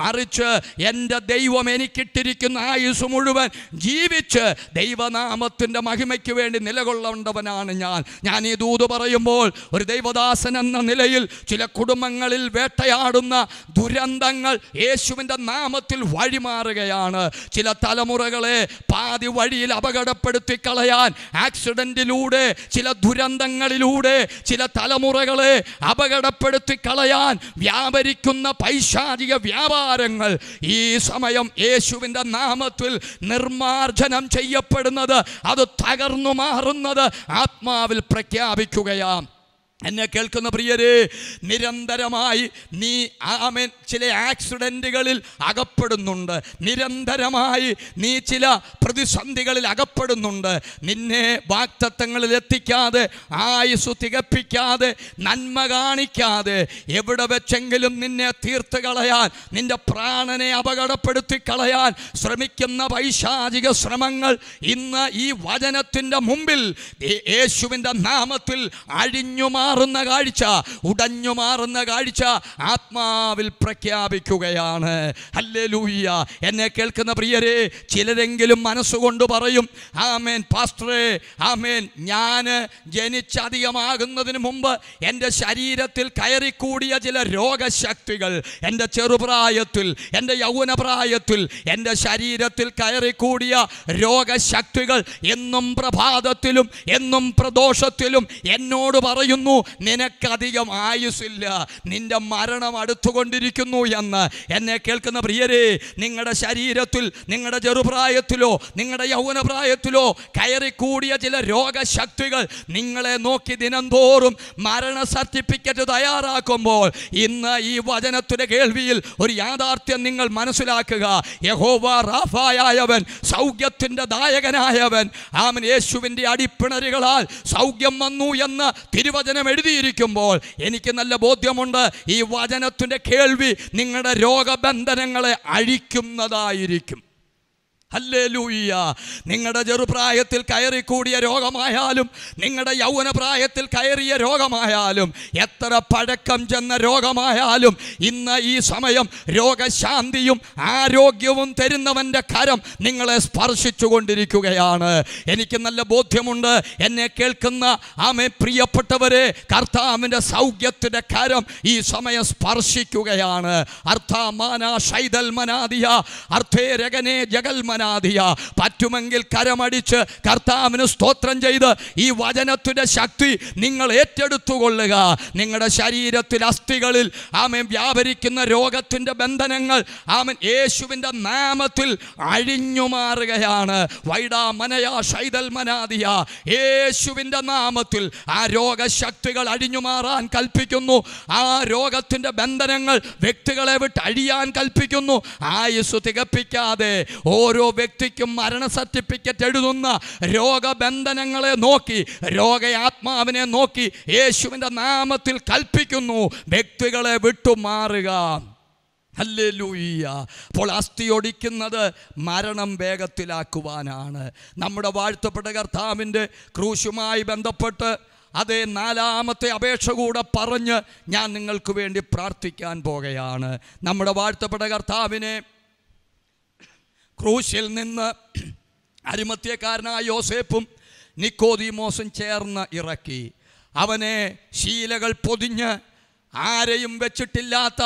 മറിച്ച് എൻ്റെ ദൈവം എനിക്കിട്ടിരിക്കുന്ന ആയുസ് മുഴുവൻ ജീവിച്ച് ദൈവനാമത്തിൻ്റെ മഹിമയ്ക്ക് വേണ്ടി നിലകൊള്ളേണ്ടവനാണ് ഞാൻ ഞാൻ ഈ ദൂത് പറയുമ്പോൾ ഒരു ദൈവദാസൻ എന്ന നിലയിൽ ചില കുടുംബങ്ങളിൽ വേട്ടയാടുന്ന ദുരന്തങ്ങൾ യേശുവിൻ്റെ നാമത്തിൽ വഴിമാറുകയാണ് ചില തലമുറകളെ പാതി വഴിയിൽ അപകടപ്പെടുത്തി കളയാൻ ആക്സിഡൻറ്റിലൂടെ ചില ദുരന്തങ്ങളിലൂടെ ചില തലമുറകളെ അപകടപ്പെടുത്തി കളയാൻ വ്യാപരിക്കുന്ന പൈശാചിക വ്യാപാരങ്ങൾ ഈ സമയം യേശുവിൻ്റെ നാമത്തിൽ നിർമാർജനം ചെയ്യപ്പെടുന്നത് അത് തകർന്നു മാറുന്നത് ആത്മാവിൽ പ്രഖ്യാപിക്കുകയാണ് എന്നെ കേൾക്കുന്ന പ്രിയരെ നിരന്തരമായി നീ ആമേൻ ചില ആക്സിഡൻറ്റുകളിൽ അകപ്പെടുന്നുണ്ട് നിരന്തരമായി നീ ചില പ്രതിസന്ധികളിൽ അകപ്പെടുന്നുണ്ട് നിന്നെ വാക്തത്വങ്ങളിൽ എത്തിക്കാതെ ആയുസ് തികപ്പിക്കാതെ നന്മ കാണിക്കാതെ എവിടെ വെച്ചെങ്കിലും നിന്നെ തീർത്ത് കളയാൻ നിന്റെ പ്രാണനെ അപകടപ്പെടുത്തി കളയാൻ ശ്രമിക്കുന്ന പൈശാചിക ശ്രമങ്ങൾ ഇന്ന് ഈ വചനത്തിൻ്റെ മുമ്പിൽ യേശുവിൻ്റെ നാമത്തിൽ അഴിഞ്ഞുമാ മാറുന്ന കാഴ്ച ഉടഞ്ഞു മാറുന്ന കാഴ്ച ആത്മാവിൽ പ്രഖ്യാപിക്കുകയാണ് അല്ലേ ലൂയ്യ എന്നെ കേൾക്കുന്ന പ്രിയരെ ചിലരെങ്കിലും മനസ്സുകൊണ്ട് പറയും ആമേൻ പാസ്റ്ററേ ആമേൻ ഞാൻ ജനിച്ചധികമാകുന്നതിന് മുമ്പ് എൻ്റെ ശരീരത്തിൽ കയറിക്കൂടിയ ചില രോഗശക്തികൾ എൻ്റെ ചെറുപ്രായത്തിൽ എൻ്റെ യൗവനപ്രായത്തിൽ എൻ്റെ ശരീരത്തിൽ കയറിക്കൂടിയ രോഗശക്തികൾ എന്നും പ്രഭാതത്തിലും എന്നും പ്രദോഷത്തിലും എന്നോട് പറയുന്നു നിനക്കധികം ആയുസ്സില്ല നിന്റെ മരണം അടുത്തുകൊണ്ടിരിക്കുന്നു എന്ന് എന്നെ കേൾക്കുന്ന പ്രിയരെ നിങ്ങളുടെ ശരീരത്തിൽ നിങ്ങളുടെ ചെറുപ്രായത്തിലോ നിങ്ങളുടെ യൗവനപ്രായത്തിലോ കയറിക്കൂടിയ ചില രോഗശക്തികൾ നിങ്ങളെ നോക്കി ദിനംതോറും മരണ സർട്ടിഫിക്കറ്റ് തയ്യാറാക്കുമ്പോൾ ഇന്ന് ഈ വചനത്തിൻ്റെ കേൾവിയിൽ ഒരു യാഥാർത്ഥ്യം നിങ്ങൾ മനസ്സിലാക്കുക യഹോവ റാഫായവൻ സൗഖ്യത്തിൻ്റെ ദായകനായവൻ ആമൻ യേശുവിൻ്റെ അടിപ്പിണരുകളാൽ സൗഖ്യം വന്നു എന്ന് തിരുവചനം വചനം എഴുതിയിരിക്കുമ്പോൾ എനിക്ക് നല്ല ബോധ്യമുണ്ട് ഈ വചനത്തിൻ്റെ കേൾവി നിങ്ങളുടെ രോഗബന്ധനങ്ങളെ അഴിക്കുന്നതായിരിക്കും അല്ലേ ലൂയ്യ നിങ്ങളുടെ ചെറുപ്രായത്തിൽ കയറി കൂടിയ രോഗമായാലും നിങ്ങളുടെ യൗവന പ്രായത്തിൽ കയറിയ രോഗമായാലും എത്ര പഴക്കം ചെന്ന രോഗമായാലും ഇന്ന് ഈ സമയം രോഗശാന്തിയും ആരോഗ്യവും തരുന്നവൻ്റെ കരം നിങ്ങളെ സ്പർശിച്ചു കൊണ്ടിരിക്കുകയാണ് എനിക്ക് നല്ല ബോധ്യമുണ്ട് എന്നെ കേൾക്കുന്ന ആമേ പ്രിയപ്പെട്ടവരെ കർത്താവിൻ്റെ സൗഖ്യത്തിൻ്റെ കരം ഈ സമയം സ്പർശിക്കുകയാണ് അർത്ഥാമാന ശൈതൽ മനാദിയ അർത്ഥേ രകനെ ജഗൽമന ആരാധിയ പറ്റുമെങ്കിൽ കരമടിച്ച് കർത്താവിന് സ്തോത്രം ചെയ്ത് ഈ വചനത്തിൻ്റെ ശക്തി നിങ്ങൾ ഏറ്റെടുത്തുകൊള്ളുക നിങ്ങളുടെ ശരീരത്തിൽ അസ്ഥികളിൽ ആമേൻ വ്യാപരിക്കുന്ന രോഗത്തിൻ്റെ ബന്ധനങ്ങൾ ആമൻ യേശുവിൻ്റെ നാമത്തിൽ അഴിഞ്ഞു മാറുകയാണ് വൈഡാ മനയാ ശൈതൽ മനാദിയ യേശുവിൻ്റെ നാമത്തിൽ ആ രോഗശക്തികൾ അഴിഞ്ഞു മാറാൻ കൽപ്പിക്കുന്നു ആ രോഗത്തിൻ്റെ ബന്ധനങ്ങൾ വ്യക്തികളെ വിട്ട് അഴിയാൻ കൽപ്പിക്കുന്നു ആയുസ് തികപ്പിക്കാതെ ഓരോ വ്യക്തിക്കും മരണ സർട്ടിഫിക്കറ്റ് എഴുതുന്ന രോഗബന്ധനങ്ങളെ നോക്കി രോഗയാത്മാവിനെ നോക്കി യേശുവിൻ്റെ നാമത്തിൽ കൽപ്പിക്കുന്നു വ്യക്തികളെ വിട്ടുമാറുക അല്ലേ ലൂയ്യ അപ്പോൾ ഒടിക്കുന്നത് മരണം വേഗത്തിലാക്കുവാനാണ് നമ്മുടെ വാഴ്ത്തപ്പെട്ട കർത്താവിൻ്റെ ക്രൂശുമായി ബന്ധപ്പെട്ട് അതേ നാലാമത്തെ അപേക്ഷ കൂടെ പറഞ്ഞ് ഞാൻ നിങ്ങൾക്ക് വേണ്ടി പ്രാർത്ഥിക്കാൻ പോകുകയാണ് നമ്മുടെ വാഴ്ത്തപ്പെട്ട കർത്താവിനെ ക്രൂശിൽ നിന്ന് അരിമത്യക്കാരനായ യോസേപ്പും നിക്കോദീമോസും ചേർന്ന് ഇറക്കി അവനെ ശീലകൾ പൊതിഞ്ഞ് ആരെയും വെച്ചിട്ടില്ലാത്ത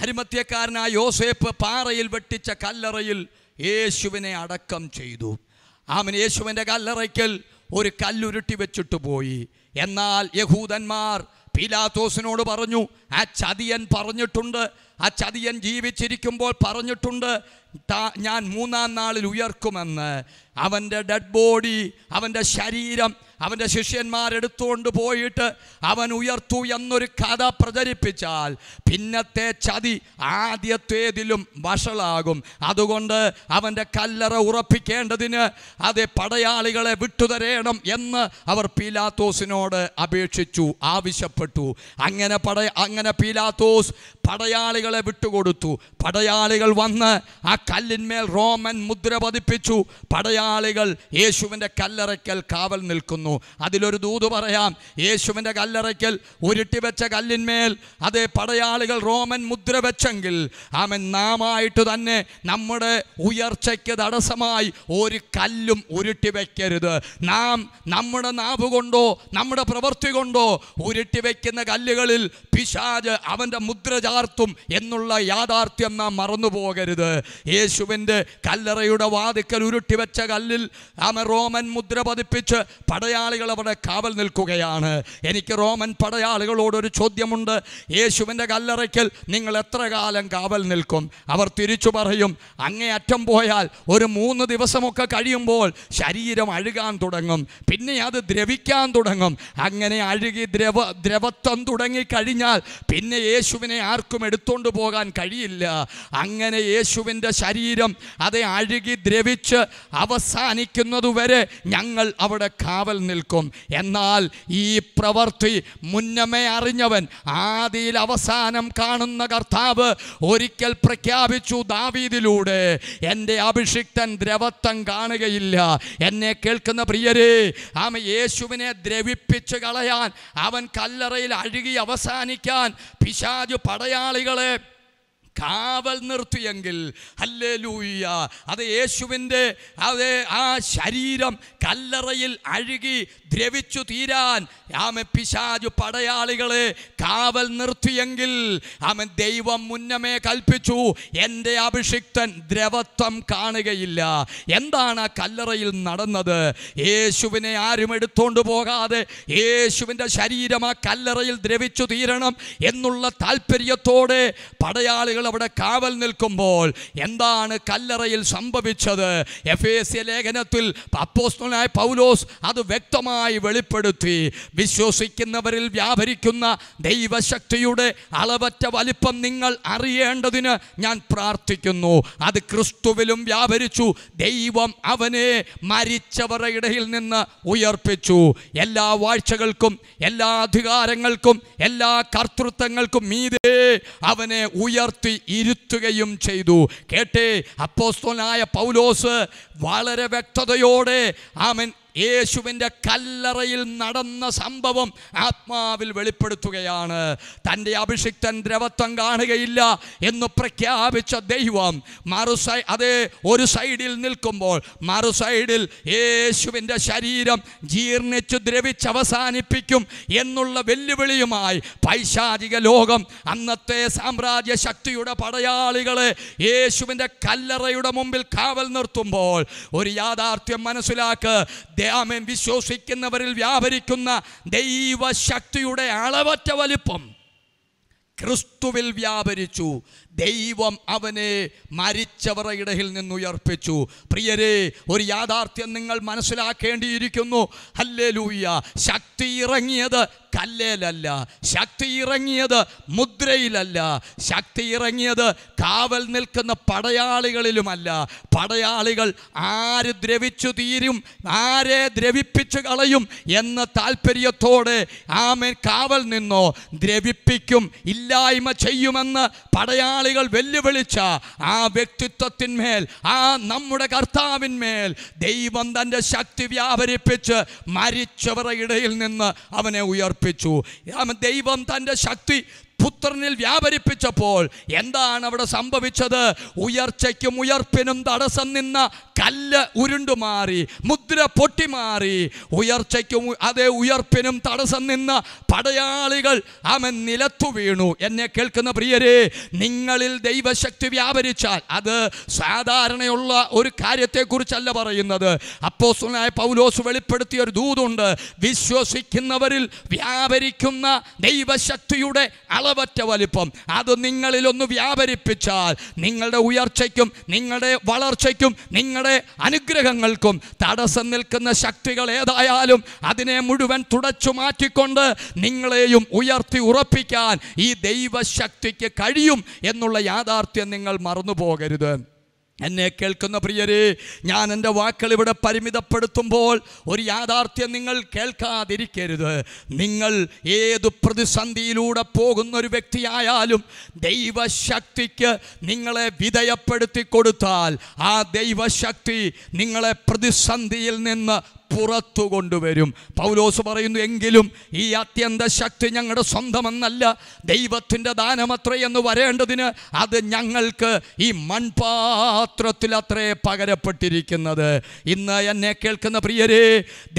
അരിമത്യക്കാരനായ യോസേപ്പ് പാറയിൽ വെട്ടിച്ച കല്ലറയിൽ യേശുവിനെ അടക്കം ചെയ്തു അവൻ യേശുവിൻ്റെ കല്ലറയ്ക്കൽ ഒരു കല്ലുരുട്ടി വെച്ചിട്ട് പോയി എന്നാൽ യഹൂദന്മാർ പീലാത്തോസിനോട് പറഞ്ഞു ആ ചതിയൻ പറഞ്ഞിട്ടുണ്ട് ആ ചതിയൻ ജീവിച്ചിരിക്കുമ്പോൾ പറഞ്ഞിട്ടുണ്ട് ഞാൻ മൂന്നാം നാളിൽ ഉയർക്കുമെന്ന് അവൻ്റെ ഡെഡ് ബോഡി അവൻ്റെ ശരീരം അവൻ്റെ ശിഷ്യന്മാരെടുത്തുകൊണ്ട് പോയിട്ട് അവൻ ഉയർത്തു എന്നൊരു കഥ പ്രചരിപ്പിച്ചാൽ പിന്നത്തെ ചതി ആദ്യത്തേതിലും വഷളാകും അതുകൊണ്ട് അവൻ്റെ കല്ലറ ഉറപ്പിക്കേണ്ടതിന് അത് പടയാളികളെ വിട്ടുതരേണം എന്ന് അവർ പീലാത്തോസിനോട് അപേക്ഷിച്ചു ആവശ്യപ്പെട്ടു അങ്ങനെ പട അങ്ങനെ പീലാത്തോസ് പടയാളികളെ വിട്ടുകൊടുത്തു പടയാളികൾ വന്ന് ആ കല്ലിന്മേൽ റോമൻ മുദ്ര പതിപ്പിച്ചു പടയാളികൾ യേശുവിൻ്റെ കല്ലറയ്ക്കൽ കാവൽ നിൽക്കുന്നു അതിലൊരു ദൂത് പറയാം യേശുവിൻ്റെ കല്ലറയ്ക്കൽ ഉരുട്ടി വെച്ച കല്ലിന്മേൽ അതേ പടയാളികൾ റോമൻ മുദ്ര വെച്ചെങ്കിൽ ആമൻ നാമായിട്ട് തന്നെ നമ്മുടെ ഉയർച്ചയ്ക്ക് തടസ്സമായി ഒരു കല്ലും ഉരുട്ടി വയ്ക്കരുത് നാം നമ്മുടെ നാവ് കൊണ്ടോ നമ്മുടെ പ്രവൃത്തി കൊണ്ടോ ഉരുട്ടി വയ്ക്കുന്ന കല്ലുകളിൽ പിശാജ് അവൻ്റെ മുദ്ര ചാർത്തും എന്നുള്ള യാഥാർത്ഥ്യം നാം മറന്നുപോകരുത് യേശുവിൻ്റെ കല്ലറയുടെ വാതിക്കൽ ഉരുട്ടിവെച്ച കല്ലിൽ ആമ റോമൻ മുദ്ര പതിപ്പിച്ച് പടയാളികൾ അവിടെ കാവൽ നിൽക്കുകയാണ് എനിക്ക് റോമൻ പടയാളികളോടൊരു ചോദ്യമുണ്ട് യേശുവിൻ്റെ കല്ലറയ്ക്കൽ നിങ്ങൾ എത്ര കാലം കാവൽ നിൽക്കും അവർ തിരിച്ചു പറയും അങ്ങേ അറ്റം പോയാൽ ഒരു മൂന്ന് ദിവസമൊക്കെ കഴിയുമ്പോൾ ശരീരം അഴുകാൻ തുടങ്ങും പിന്നെ അത് ദ്രവിക്കാൻ തുടങ്ങും അങ്ങനെ അഴുകി ദ്രവ ദ്രവത്വം തുടങ്ങിക്കഴിഞ്ഞാൽ പിന്നെ യേശുവിനെ ആർക്കും എടുത്തുകൊണ്ട് പോകാൻ കഴിയില്ല അങ്ങനെ യേശുവിൻ്റെ ശരീരം അതെ അഴുകി ദ്രവിച്ച് അവസാനിക്കുന്നതുവരെ ഞങ്ങൾ അവിടെ കാവൽ നിൽക്കും എന്നാൽ ഈ പ്രവൃത്തി മുന്നമേ അറിഞ്ഞവൻ ആദിയിൽ അവസാനം കാണുന്ന കർത്താവ് ഒരിക്കൽ പ്രഖ്യാപിച്ചു ദാവീദിലൂടെ എൻ്റെ അഭിഷിക്തൻ ദ്രവത്വം കാണുകയില്ല എന്നെ കേൾക്കുന്ന പ്രിയരെ ആമ യേശുവിനെ ദ്രവിപ്പിച്ച് കളയാൻ അവൻ കല്ലറയിൽ അഴുകി അവസാനിക്കാൻ പിശാജു പടയാളികളെ കാവൽ നിർത്തിയെങ്കിൽ അല്ലേ ലൂയ്യ അത് യേശുവിൻ്റെ അത് ആ ശരീരം കല്ലറയിൽ അഴുകി ദ്രവിച്ചു തീരാൻ ആമ പിശാജു പടയാളികളെ കാവൽ നിർത്തിയെങ്കിൽ ആമ ദൈവം മുന്നമേ കൽപ്പിച്ചു എൻ്റെ അഭിഷിക്തൻ ദ്രവത്വം കാണുകയില്ല എന്താണ് ആ കല്ലറയിൽ നടന്നത് യേശുവിനെ ആരും എടുത്തോണ്ട് പോകാതെ യേശുവിൻ്റെ ശരീരം ആ കല്ലറയിൽ ദ്രവിച്ചു തീരണം എന്നുള്ള താല്പര്യത്തോടെ പടയാളികൾ അവിടെ കാവൽ നിൽക്കുമ്പോൾ എന്താണ് കല്ലറയിൽ സംഭവിച്ചത് എഫ് സി ലേഖനത്തിൽ അപ്പോസ്തനായ പൗലോസ് അത് വ്യക്തമായി വെളിപ്പെടുത്തി വിശ്വസിക്കുന്നവരിൽ വ്യാപരിക്കുന്ന ദൈവശക്തിയുടെ അളവറ്റ വലിപ്പം നിങ്ങൾ അറിയേണ്ടതിന് ഞാൻ പ്രാർത്ഥിക്കുന്നു അത് ക്രിസ്തുവിലും വ്യാപരിച്ചു ദൈവം അവനെ മരിച്ചവരുടെ ഇടയിൽ നിന്ന് ഉയർപ്പിച്ചു എല്ലാ വാഴ്ചകൾക്കും എല്ലാ അധികാരങ്ങൾക്കും എല്ലാ കർത്തൃത്വങ്ങൾക്കും മീതെ അവനെ ഉയർത്തി ഇരുത്തുകയും ചെയ്തു കേട്ടേ അപ്പോസ്തോനായ പൗലോസ് വളരെ വ്യക്തതയോടെ ആമൻ യേശുവിൻ്റെ കല്ലറയിൽ നടന്ന സംഭവം ആത്മാവിൽ വെളിപ്പെടുത്തുകയാണ് തൻ്റെ അഭിഷിക്തൻ ദ്രവത്വം കാണുകയില്ല എന്ന് പ്രഖ്യാപിച്ച ദൈവം മറു സൈ അതേ ഒരു സൈഡിൽ നിൽക്കുമ്പോൾ മറു സൈഡിൽ യേശുവിൻ്റെ ശരീരം ജീർണിച്ചു അവസാനിപ്പിക്കും എന്നുള്ള വെല്ലുവിളിയുമായി പൈശാചിക ലോകം അന്നത്തെ സാമ്രാജ്യ ശക്തിയുടെ പടയാളികളെ യേശുവിൻ്റെ കല്ലറയുടെ മുമ്പിൽ കാവൽ നിർത്തുമ്പോൾ ഒരു യാഥാർത്ഥ്യം മനസ്സിലാക്ക് ആമേൻ വിശ്വസിക്കുന്നവരിൽ വ്യാപരിക്കുന്ന ദൈവശക്തിയുടെ അളവറ്റ വലിപ്പം ക്രിസ്തുവിൽ വ്യാപരിച്ചു ദൈവം അവനെ മരിച്ചവരുടെ ഇടയിൽ നിന്നുയർപ്പിച്ചു പ്രിയരെ ഒരു യാഥാർത്ഥ്യം നിങ്ങൾ മനസ്സിലാക്കേണ്ടിയിരിക്കുന്നു ഹല്ലേ ലൂയ്യ ശക്തി ഇറങ്ങിയത് കല്ലേലല്ല ശക്തി ഇറങ്ങിയത് മുദ്രയിലല്ല ശക്തി ഇറങ്ങിയത് കാവൽ നിൽക്കുന്ന പടയാളികളിലുമല്ല പടയാളികൾ ആര് ദ്രവിച്ചു തീരും ആരെ ദ്രവിപ്പിച്ചു കളയും എന്ന താല്പര്യത്തോടെ ആമേൻ കാവൽ നിന്നോ ദ്രവിപ്പിക്കും ഇല്ലായ്മ ചെയ്യുമെന്ന് പടയാളി എതിരാളികൾ വെല്ലുവിളിച്ച ആ വ്യക്തിത്വത്തിന്മേൽ ആ നമ്മുടെ കർത്താവിന്മേൽ ദൈവം തൻ്റെ ശക്തി വ്യാപരിപ്പിച്ച് മരിച്ചവരുടെ ഇടയിൽ നിന്ന് അവനെ ഉയർപ്പിച്ചു ദൈവം തൻ്റെ ശക്തി പുത്രനിൽ വ്യാപരിപ്പിച്ചപ്പോൾ എന്താണ് അവിടെ സംഭവിച്ചത് ഉയർച്ചയ്ക്കും ഉയർപ്പിനും തടസ്സം നിന്ന കല്ല് ഉരുണ്ടുമാറി മുദ്ര പൊട്ടിമാറി ഉയർച്ചയ്ക്കും അതേ ഉയർപ്പിനും തടസ്സം നിന്ന പടയാളികൾ അവൻ നിലത്തു വീണു എന്നെ കേൾക്കുന്ന പ്രിയരെ നിങ്ങളിൽ ദൈവശക്തി വ്യാപരിച്ചാൽ അത് സാധാരണയുള്ള ഒരു കാര്യത്തെക്കുറിച്ചല്ല പറയുന്നത് അപ്പോസുനായ പൗലോസ് വെളിപ്പെടുത്തിയ ഒരു ദൂതുണ്ട് വിശ്വസിക്കുന്നവരിൽ വ്യാപരിക്കുന്ന ദൈവശക്തിയുടെ അളവ് അളവറ്റ വലിപ്പം അത് നിങ്ങളിലൊന്ന് വ്യാപരിപ്പിച്ചാൽ നിങ്ങളുടെ ഉയർച്ചയ്ക്കും നിങ്ങളുടെ വളർച്ചയ്ക്കും നിങ്ങളുടെ അനുഗ്രഹങ്ങൾക്കും തടസ്സം നിൽക്കുന്ന ശക്തികൾ ഏതായാലും അതിനെ മുഴുവൻ തുടച്ചു മാറ്റിക്കൊണ്ട് നിങ്ങളെയും ഉയർത്തി ഉറപ്പിക്കാൻ ഈ ദൈവശക്തിക്ക് കഴിയും എന്നുള്ള യാഥാർത്ഥ്യം നിങ്ങൾ മറന്നു പോകരുത് എന്നെ കേൾക്കുന്ന പ്രിയരെ ഞാൻ എൻ്റെ വാക്കുകൾ ഇവിടെ പരിമിതപ്പെടുത്തുമ്പോൾ ഒരു യാഥാർത്ഥ്യം നിങ്ങൾ കേൾക്കാതിരിക്കരുത് നിങ്ങൾ ഏത് പ്രതിസന്ധിയിലൂടെ പോകുന്ന ഒരു വ്യക്തിയായാലും ദൈവശക്തിക്ക് നിങ്ങളെ വിധയപ്പെടുത്തി കൊടുത്താൽ ആ ദൈവശക്തി നിങ്ങളെ പ്രതിസന്ധിയിൽ നിന്ന് പുറത്തു കൊണ്ടുവരും പൗലോസ് പറയുന്നു എങ്കിലും ഈ അത്യന്ത ശക്തി ഞങ്ങളുടെ സ്വന്തമെന്നല്ല ദൈവത്തിൻ്റെ ദാനമത്ര എന്ന് വരേണ്ടതിന് അത് ഞങ്ങൾക്ക് ഈ മൺപാത്രത്തിൽ അത്രേ പകരപ്പെട്ടിരിക്കുന്നത് ഇന്ന് എന്നെ കേൾക്കുന്ന പ്രിയരെ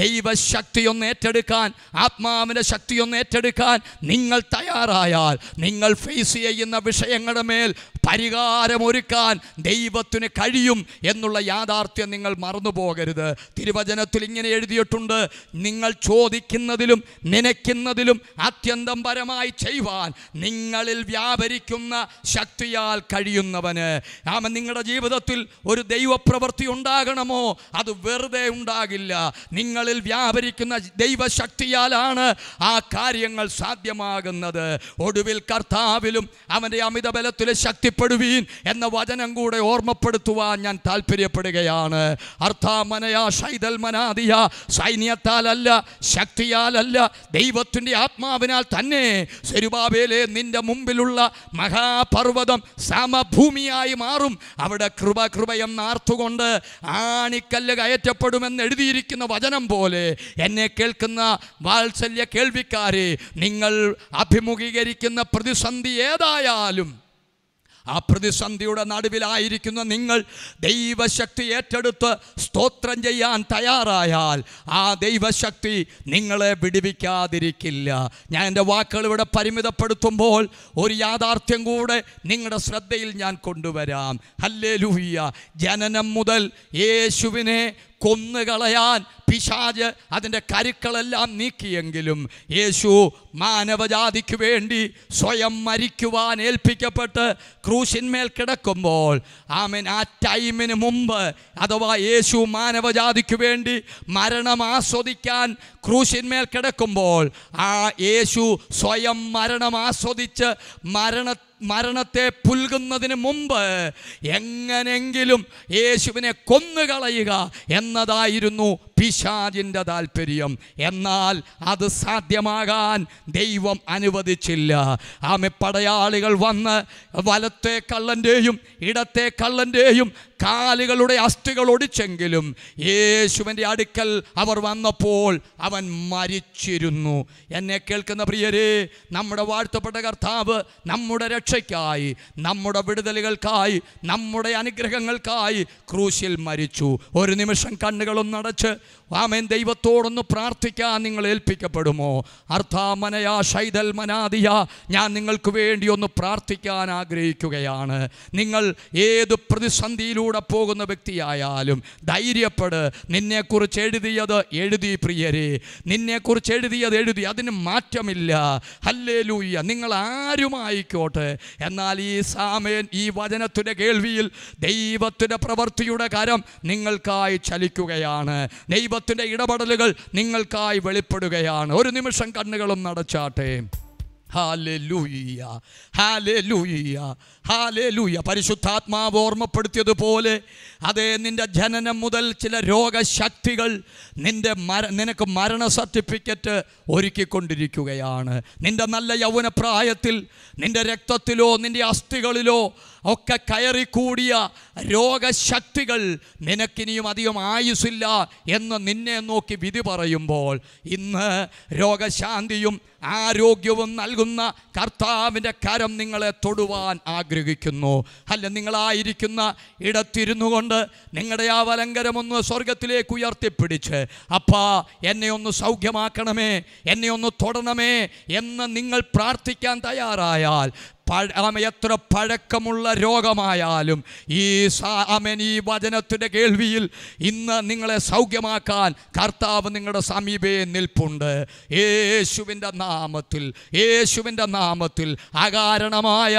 ദൈവശക്തി ഒന്ന് ഏറ്റെടുക്കാൻ ആത്മാവിൻ്റെ ശക്തി ഒന്ന് ഏറ്റെടുക്കാൻ നിങ്ങൾ തയ്യാറായാൽ നിങ്ങൾ ഫേസ് ചെയ്യുന്ന വിഷയങ്ങളുടെ മേൽ പരിഹാരമൊരുക്കാൻ ദൈവത്തിന് കഴിയും എന്നുള്ള യാഥാർത്ഥ്യം നിങ്ങൾ മറന്നു പോകരുത് തിരുവചനത്തിൽ ഇങ്ങനെ ഇങ്ങനെ എഴുതിയിട്ടുണ്ട് നിങ്ങൾ ചോദിക്കുന്നതിലും നനയ്ക്കുന്നതിലും അത്യന്തം പരമായി ചെയ്യുവാൻ നിങ്ങളിൽ വ്യാപരിക്കുന്ന ശക്തിയാൽ കഴിയുന്നവന് ആമ നിങ്ങളുടെ ജീവിതത്തിൽ ഒരു ദൈവപ്രവൃത്തി ഉണ്ടാകണമോ അത് വെറുതെ ഉണ്ടാകില്ല നിങ്ങളിൽ വ്യാപരിക്കുന്ന ദൈവശക്തിയാലാണ് ആ കാര്യങ്ങൾ സാധ്യമാകുന്നത് ഒടുവിൽ കർത്താവിലും അവൻ്റെ അമിതബലത്തിൽ ശക്തിപ്പെടുവീൻ എന്ന വചനം കൂടെ ഓർമ്മപ്പെടുത്തുവാൻ ഞാൻ താല്പര്യപ്പെടുകയാണ് അർത്ഥാമനയാ ശൈതൽ മനാദി ശക്തിയ സൈന്യത്താലല്ല ശക്തിയാലല്ല ദൈവത്തിൻ്റെ ആത്മാവിനാൽ തന്നെ സെരുബാബേലെ നിന്റെ മുമ്പിലുള്ള മഹാപർവ്വതം സമഭൂമിയായി മാറും അവിടെ കൃപ കൃപയെന്ന് ആർത്തുകൊണ്ട് ആണിക്കല്ല് കയറ്റപ്പെടുമെന്ന് എഴുതിയിരിക്കുന്ന വചനം പോലെ എന്നെ കേൾക്കുന്ന വാത്സല്യ കേൾവിക്കാരെ നിങ്ങൾ അഭിമുഖീകരിക്കുന്ന പ്രതിസന്ധി ഏതായാലും ആ പ്രതിസന്ധിയുടെ നടുവിലായിരിക്കുന്ന നിങ്ങൾ ദൈവശക്തി ഏറ്റെടുത്ത് സ്തോത്രം ചെയ്യാൻ തയ്യാറായാൽ ആ ദൈവശക്തി നിങ്ങളെ വിടുവിക്കാതിരിക്കില്ല ഞാൻ എൻ്റെ വാക്കുകൾ ഇവിടെ പരിമിതപ്പെടുത്തുമ്പോൾ ഒരു യാഥാർത്ഥ്യം കൂടെ നിങ്ങളുടെ ശ്രദ്ധയിൽ ഞാൻ കൊണ്ടുവരാം ഹല്ലേ ലൂഹിയ ജനനം മുതൽ യേശുവിനെ കൊന്നുകളയാൻ പിശാജ് അതിൻ്റെ കരുക്കളെല്ലാം നീക്കിയെങ്കിലും യേശു മാനവജാതിക്ക് വേണ്ടി സ്വയം മരിക്കുവാൻ ഏൽപ്പിക്കപ്പെട്ട് ക്രൂശിന്മേൽ കിടക്കുമ്പോൾ ആമീൻ ആ ടൈമിന് മുമ്പ് അഥവാ യേശു മാനവജാതിക്ക് വേണ്ടി മരണം ആസ്വദിക്കാൻ ക്രൂശിന്മേൽ കിടക്കുമ്പോൾ ആ യേശു സ്വയം മരണം ആസ്വദിച്ച് മരണത്തെ മരണത്തെ പുൽകുന്നതിന് മുമ്പ് എങ്ങനെങ്കിലും യേശുവിനെ കൊന്നുകളയുക എന്നതായിരുന്നു പിശാജിൻ്റെ താല്പര്യം എന്നാൽ അത് സാധ്യമാകാൻ ദൈവം അനുവദിച്ചില്ല ആമെ പടയാളികൾ വന്ന് വലത്തെ കള്ളൻ്റെയും ഇടത്തെ കള്ളൻ്റെയും കാലുകളുടെ അസ്ഥികൾ ഒടിച്ചെങ്കിലും യേശുവിൻ്റെ അടുക്കൽ അവർ വന്നപ്പോൾ അവൻ മരിച്ചിരുന്നു എന്നെ കേൾക്കുന്ന പ്രിയരെ നമ്മുടെ വാഴ്ത്തപ്പെട്ട കർത്താവ് നമ്മുടെ രക്ഷയ്ക്കായി നമ്മുടെ വിടുതലുകൾക്കായി നമ്മുടെ അനുഗ്രഹങ്ങൾക്കായി ക്രൂശിൽ മരിച്ചു ഒരു നിമിഷം കണ്ണുകളൊന്നടച്ച് ആമേൻ ദൈവത്തോടൊന്ന് പ്രാർത്ഥിക്കാൻ നിങ്ങൾ ഏൽപ്പിക്കപ്പെടുമോ അർത്ഥാമനയാ ശൈതൽ മനാദിയ ഞാൻ നിങ്ങൾക്ക് വേണ്ടി ഒന്ന് പ്രാർത്ഥിക്കാൻ ആഗ്രഹിക്കുകയാണ് നിങ്ങൾ ഏത് പ്രതിസന്ധിയിലൂടെ കൂടെ പോകുന്ന വ്യക്തിയായാലും ധൈര്യപ്പെട് നിന്നെക്കുറിച്ച് എഴുതിയത് എഴുതി പ്രിയരെ നിന്നെക്കുറിച്ച് എഴുതിയത് എഴുതി അതിന് മാറ്റമില്ല ഹല്ലേ ലൂയ്യ നിങ്ങൾ ആരുമായിക്കോട്ടെ എന്നാൽ ഈ സാമേൻ ഈ വചനത്തിൻ്റെ കേൾവിയിൽ ദൈവത്തിൻ്റെ പ്രവൃത്തിയുടെ കരം നിങ്ങൾക്കായി ചലിക്കുകയാണ് ദൈവത്തിൻ്റെ ഇടപെടലുകൾ നിങ്ങൾക്കായി വെളിപ്പെടുകയാണ് ഒരു നിമിഷം കണ്ണുകളും നടച്ചാട്ടെ ഹാലെ ലൂയ്യ ഹാലെ ലൂയ്യ ഹാലേ ലൂയ പരിശുദ്ധാത്മാവ് ഓർമ്മപ്പെടുത്തിയതുപോലെ അതേ നിൻ്റെ ജനനം മുതൽ ചില രോഗശക്തികൾ നിൻ്റെ മര നിനക്ക് മരണ സർട്ടിഫിക്കറ്റ് ഒരുക്കിക്കൊണ്ടിരിക്കുകയാണ് നിൻ്റെ നല്ല യൗവനപ്രായത്തിൽ നിൻ്റെ രക്തത്തിലോ നിൻ്റെ അസ്ഥികളിലോ ഒക്കെ കയറിക്കൂടിയ രോഗശക്തികൾ നിനക്കിനിയും അധികം ആയുസില്ല എന്ന് നിന്നെ നോക്കി വിധി പറയുമ്പോൾ ഇന്ന് രോഗശാന്തിയും ആരോഗ്യവും നൽകുന്ന കർത്താവിൻ്റെ കരം നിങ്ങളെ തൊടുവാൻ ആഗ്രഹിക്കും അനുഗ്രഹിക്കുന്നു അല്ല നിങ്ങളായിരിക്കുന്ന ഇടത്തിരുന്നു കൊണ്ട് നിങ്ങളുടെ ആ വലങ്കരമൊന്ന് സ്വർഗത്തിലേക്ക് ഉയർത്തിപ്പിടിച്ച് അപ്പാ എന്നെ ഒന്ന് സൗഖ്യമാക്കണമേ എന്നെ ഒന്ന് തൊടണമേ എന്ന് നിങ്ങൾ പ്രാർത്ഥിക്കാൻ തയ്യാറായാൽ ആമ എത്ര പഴക്കമുള്ള രോഗമായാലും ഈ ആമേൻ ഈ വചനത്തിൻ്റെ കേൾവിയിൽ ഇന്ന് നിങ്ങളെ സൗഖ്യമാക്കാൻ കർത്താവ് നിങ്ങളുടെ സമീപേ നിൽപ്പുണ്ട് യേശുവിൻ്റെ നാമത്തിൽ യേശുവിൻ്റെ നാമത്തിൽ അകാരണമായ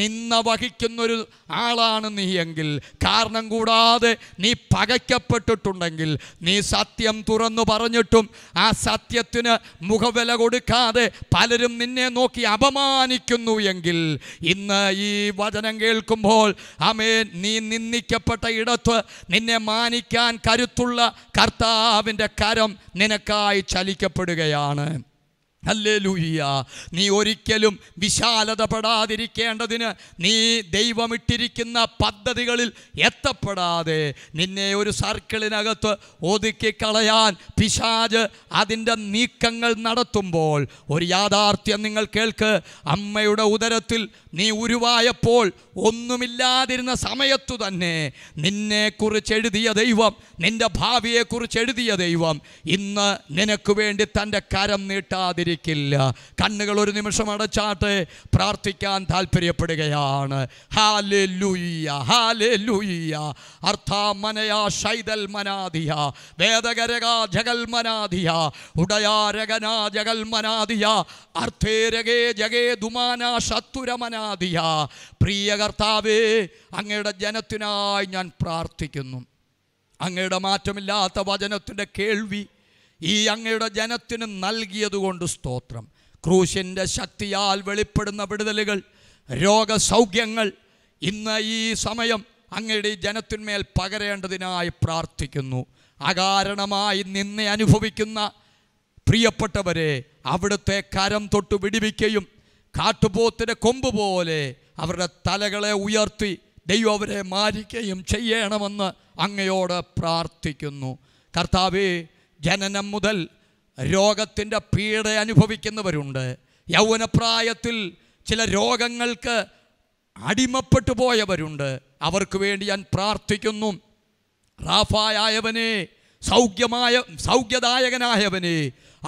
നിന്ന വഹിക്കുന്നൊരു ആളാണ് നീ എങ്കിൽ കാരണം കൂടാതെ നീ പകയ്ക്കപ്പെട്ടിട്ടുണ്ടെങ്കിൽ നീ സത്യം തുറന്നു പറഞ്ഞിട്ടും ആ സത്യത്തിന് മുഖവില കൊടുക്കാതെ പലരും നിന്നെ നോക്കി അപമാനിക്കുന്നു എങ്കിൽ ഇന്ന് ഈ വചനം കേൾക്കുമ്പോൾ അമേൻ നീ നിന്ദിക്കപ്പെട്ട ഇടത്ത് നിന്നെ മാനിക്കാൻ കരുത്തുള്ള കർത്താവിൻ്റെ കരം നിനക്കായി ചലിക്കപ്പെടുകയാണ് അല്ലേലൂയ്യ നീ ഒരിക്കലും വിശാലത പെടാതിരിക്കേണ്ടതിന് നീ ദൈവമിട്ടിരിക്കുന്ന പദ്ധതികളിൽ എത്തപ്പെടാതെ നിന്നെ ഒരു സർക്കിളിനകത്ത് ഒതുക്കിക്കളയാൻ കളയാൻ പിശാജ് അതിൻ്റെ നീക്കങ്ങൾ നടത്തുമ്പോൾ ഒരു യാഥാർത്ഥ്യം നിങ്ങൾ കേൾക്ക് അമ്മയുടെ ഉദരത്തിൽ നീ ഉരുവായപ്പോൾ ഒന്നുമില്ലാതിരുന്ന സമയത്തു തന്നെ നിന്നെക്കുറിച്ച് എഴുതിയ ദൈവം നിൻ്റെ ഭാവിയെക്കുറിച്ച് എഴുതിയ ദൈവം ഇന്ന് നിനക്ക് വേണ്ടി തൻ്റെ കരം നീട്ടാതിരി സാധിക്കില്ല കണ്ണുകൾ ഒരു നിമിഷം അടച്ചാട്ടെ പ്രാർത്ഥിക്കാൻ താല്പര്യപ്പെടുകയാണ് ജഗേ ദുമാന പ്രിയ കർത്താവേ അങ്ങയുടെ ജനത്തിനായി ഞാൻ പ്രാർത്ഥിക്കുന്നു അങ്ങയുടെ മാറ്റമില്ലാത്ത വചനത്തിൻ്റെ കേൾവി ഈ അങ്ങയുടെ ജനത്തിന് നൽകിയതുകൊണ്ട് സ്തോത്രം ക്രൂശിൻ്റെ ശക്തിയാൽ വെളിപ്പെടുന്ന വിടുതലുകൾ രോഗസൗഖ്യങ്ങൾ ഇന്ന് ഈ സമയം അങ്ങയുടെ ഈ ജനത്തിന്മേൽ പകരേണ്ടതിനായി പ്രാർത്ഥിക്കുന്നു അകാരണമായി നിന്നെ അനുഭവിക്കുന്ന പ്രിയപ്പെട്ടവരെ അവിടുത്തെ കരം തൊട്ട് വിടിവിക്കുകയും കാട്ടുപോത്തിൻ്റെ കൊമ്പ് പോലെ അവരുടെ തലകളെ ഉയർത്തി ദൈവം അവരെ മാരിക്കുകയും ചെയ്യണമെന്ന് അങ്ങയോട് പ്രാർത്ഥിക്കുന്നു കർത്താവേ ജനനം മുതൽ രോഗത്തിൻ്റെ പീഡ അനുഭവിക്കുന്നവരുണ്ട് യൗവനപ്രായത്തിൽ ചില രോഗങ്ങൾക്ക് അടിമപ്പെട്ടു പോയവരുണ്ട് അവർക്ക് വേണ്ടി ഞാൻ പ്രാർത്ഥിക്കുന്നു റാഫായവനെ സൗഖ്യമായ സൗഖ്യദായകനായവനെ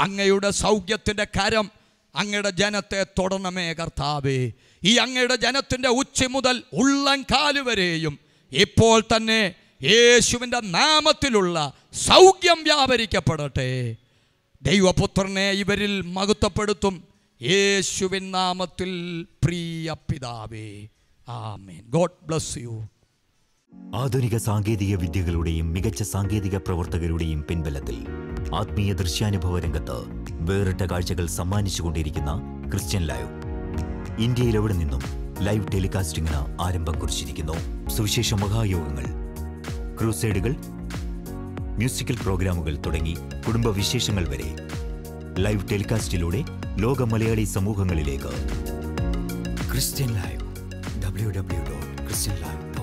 അങ്ങയുടെ സൗഖ്യത്തിൻ്റെ കരം അങ്ങയുടെ ജനത്തെ തൊടണമേ കർത്താവേ ഈ അങ്ങയുടെ ജനത്തിൻ്റെ ഉച്ച മുതൽ ഉള്ളം വരെയും ഇപ്പോൾ തന്നെ യേശുവിൻ്റെ നാമത്തിലുള്ള സൗഖ്യം വ്യാപരിക്കപ്പെടട്ടെ ദൈവപുത്രനെ ഇവരിൽ മഹത്വപ്പെടുത്തും യേശുവിൻ നാമത്തിൽ പ്രിയ പിതാവേ ആമേൻ ഗോഡ് ബ്ലസ് യു ആധുനിക സാങ്കേതിക വിദ്യകളുടെയും മികച്ച സാങ്കേതിക പ്രവർത്തകരുടെയും പിൻബലത്തിൽ ആത്മീയ ദൃശ്യാനുഭവ രംഗത്ത് വേറിട്ട കാഴ്ചകൾ സമ്മാനിച്ചുകൊണ്ടിരിക്കുന്ന ക്രിസ്ത്യൻ ലൈവ് ഇന്ത്യയിൽ എവിടെ നിന്നും ലൈവ് ടെലികാസ്റ്റിംഗിന് ആരംഭം കുറിച്ചിരിക്കുന്നു സുവിശേഷ മഹായോഗങ്ങൾ ക്രൂസൈഡുകൾ മ്യൂസിക്കൽ പ്രോഗ്രാമുകൾ തുടങ്ങി കുടുംബവിശേഷങ്ങൾ വരെ ലൈവ് ടെലികാസ്റ്റിലൂടെ ലോക മലയാളി സമൂഹങ്ങളിലേക്ക് Christian live W W dot Christian live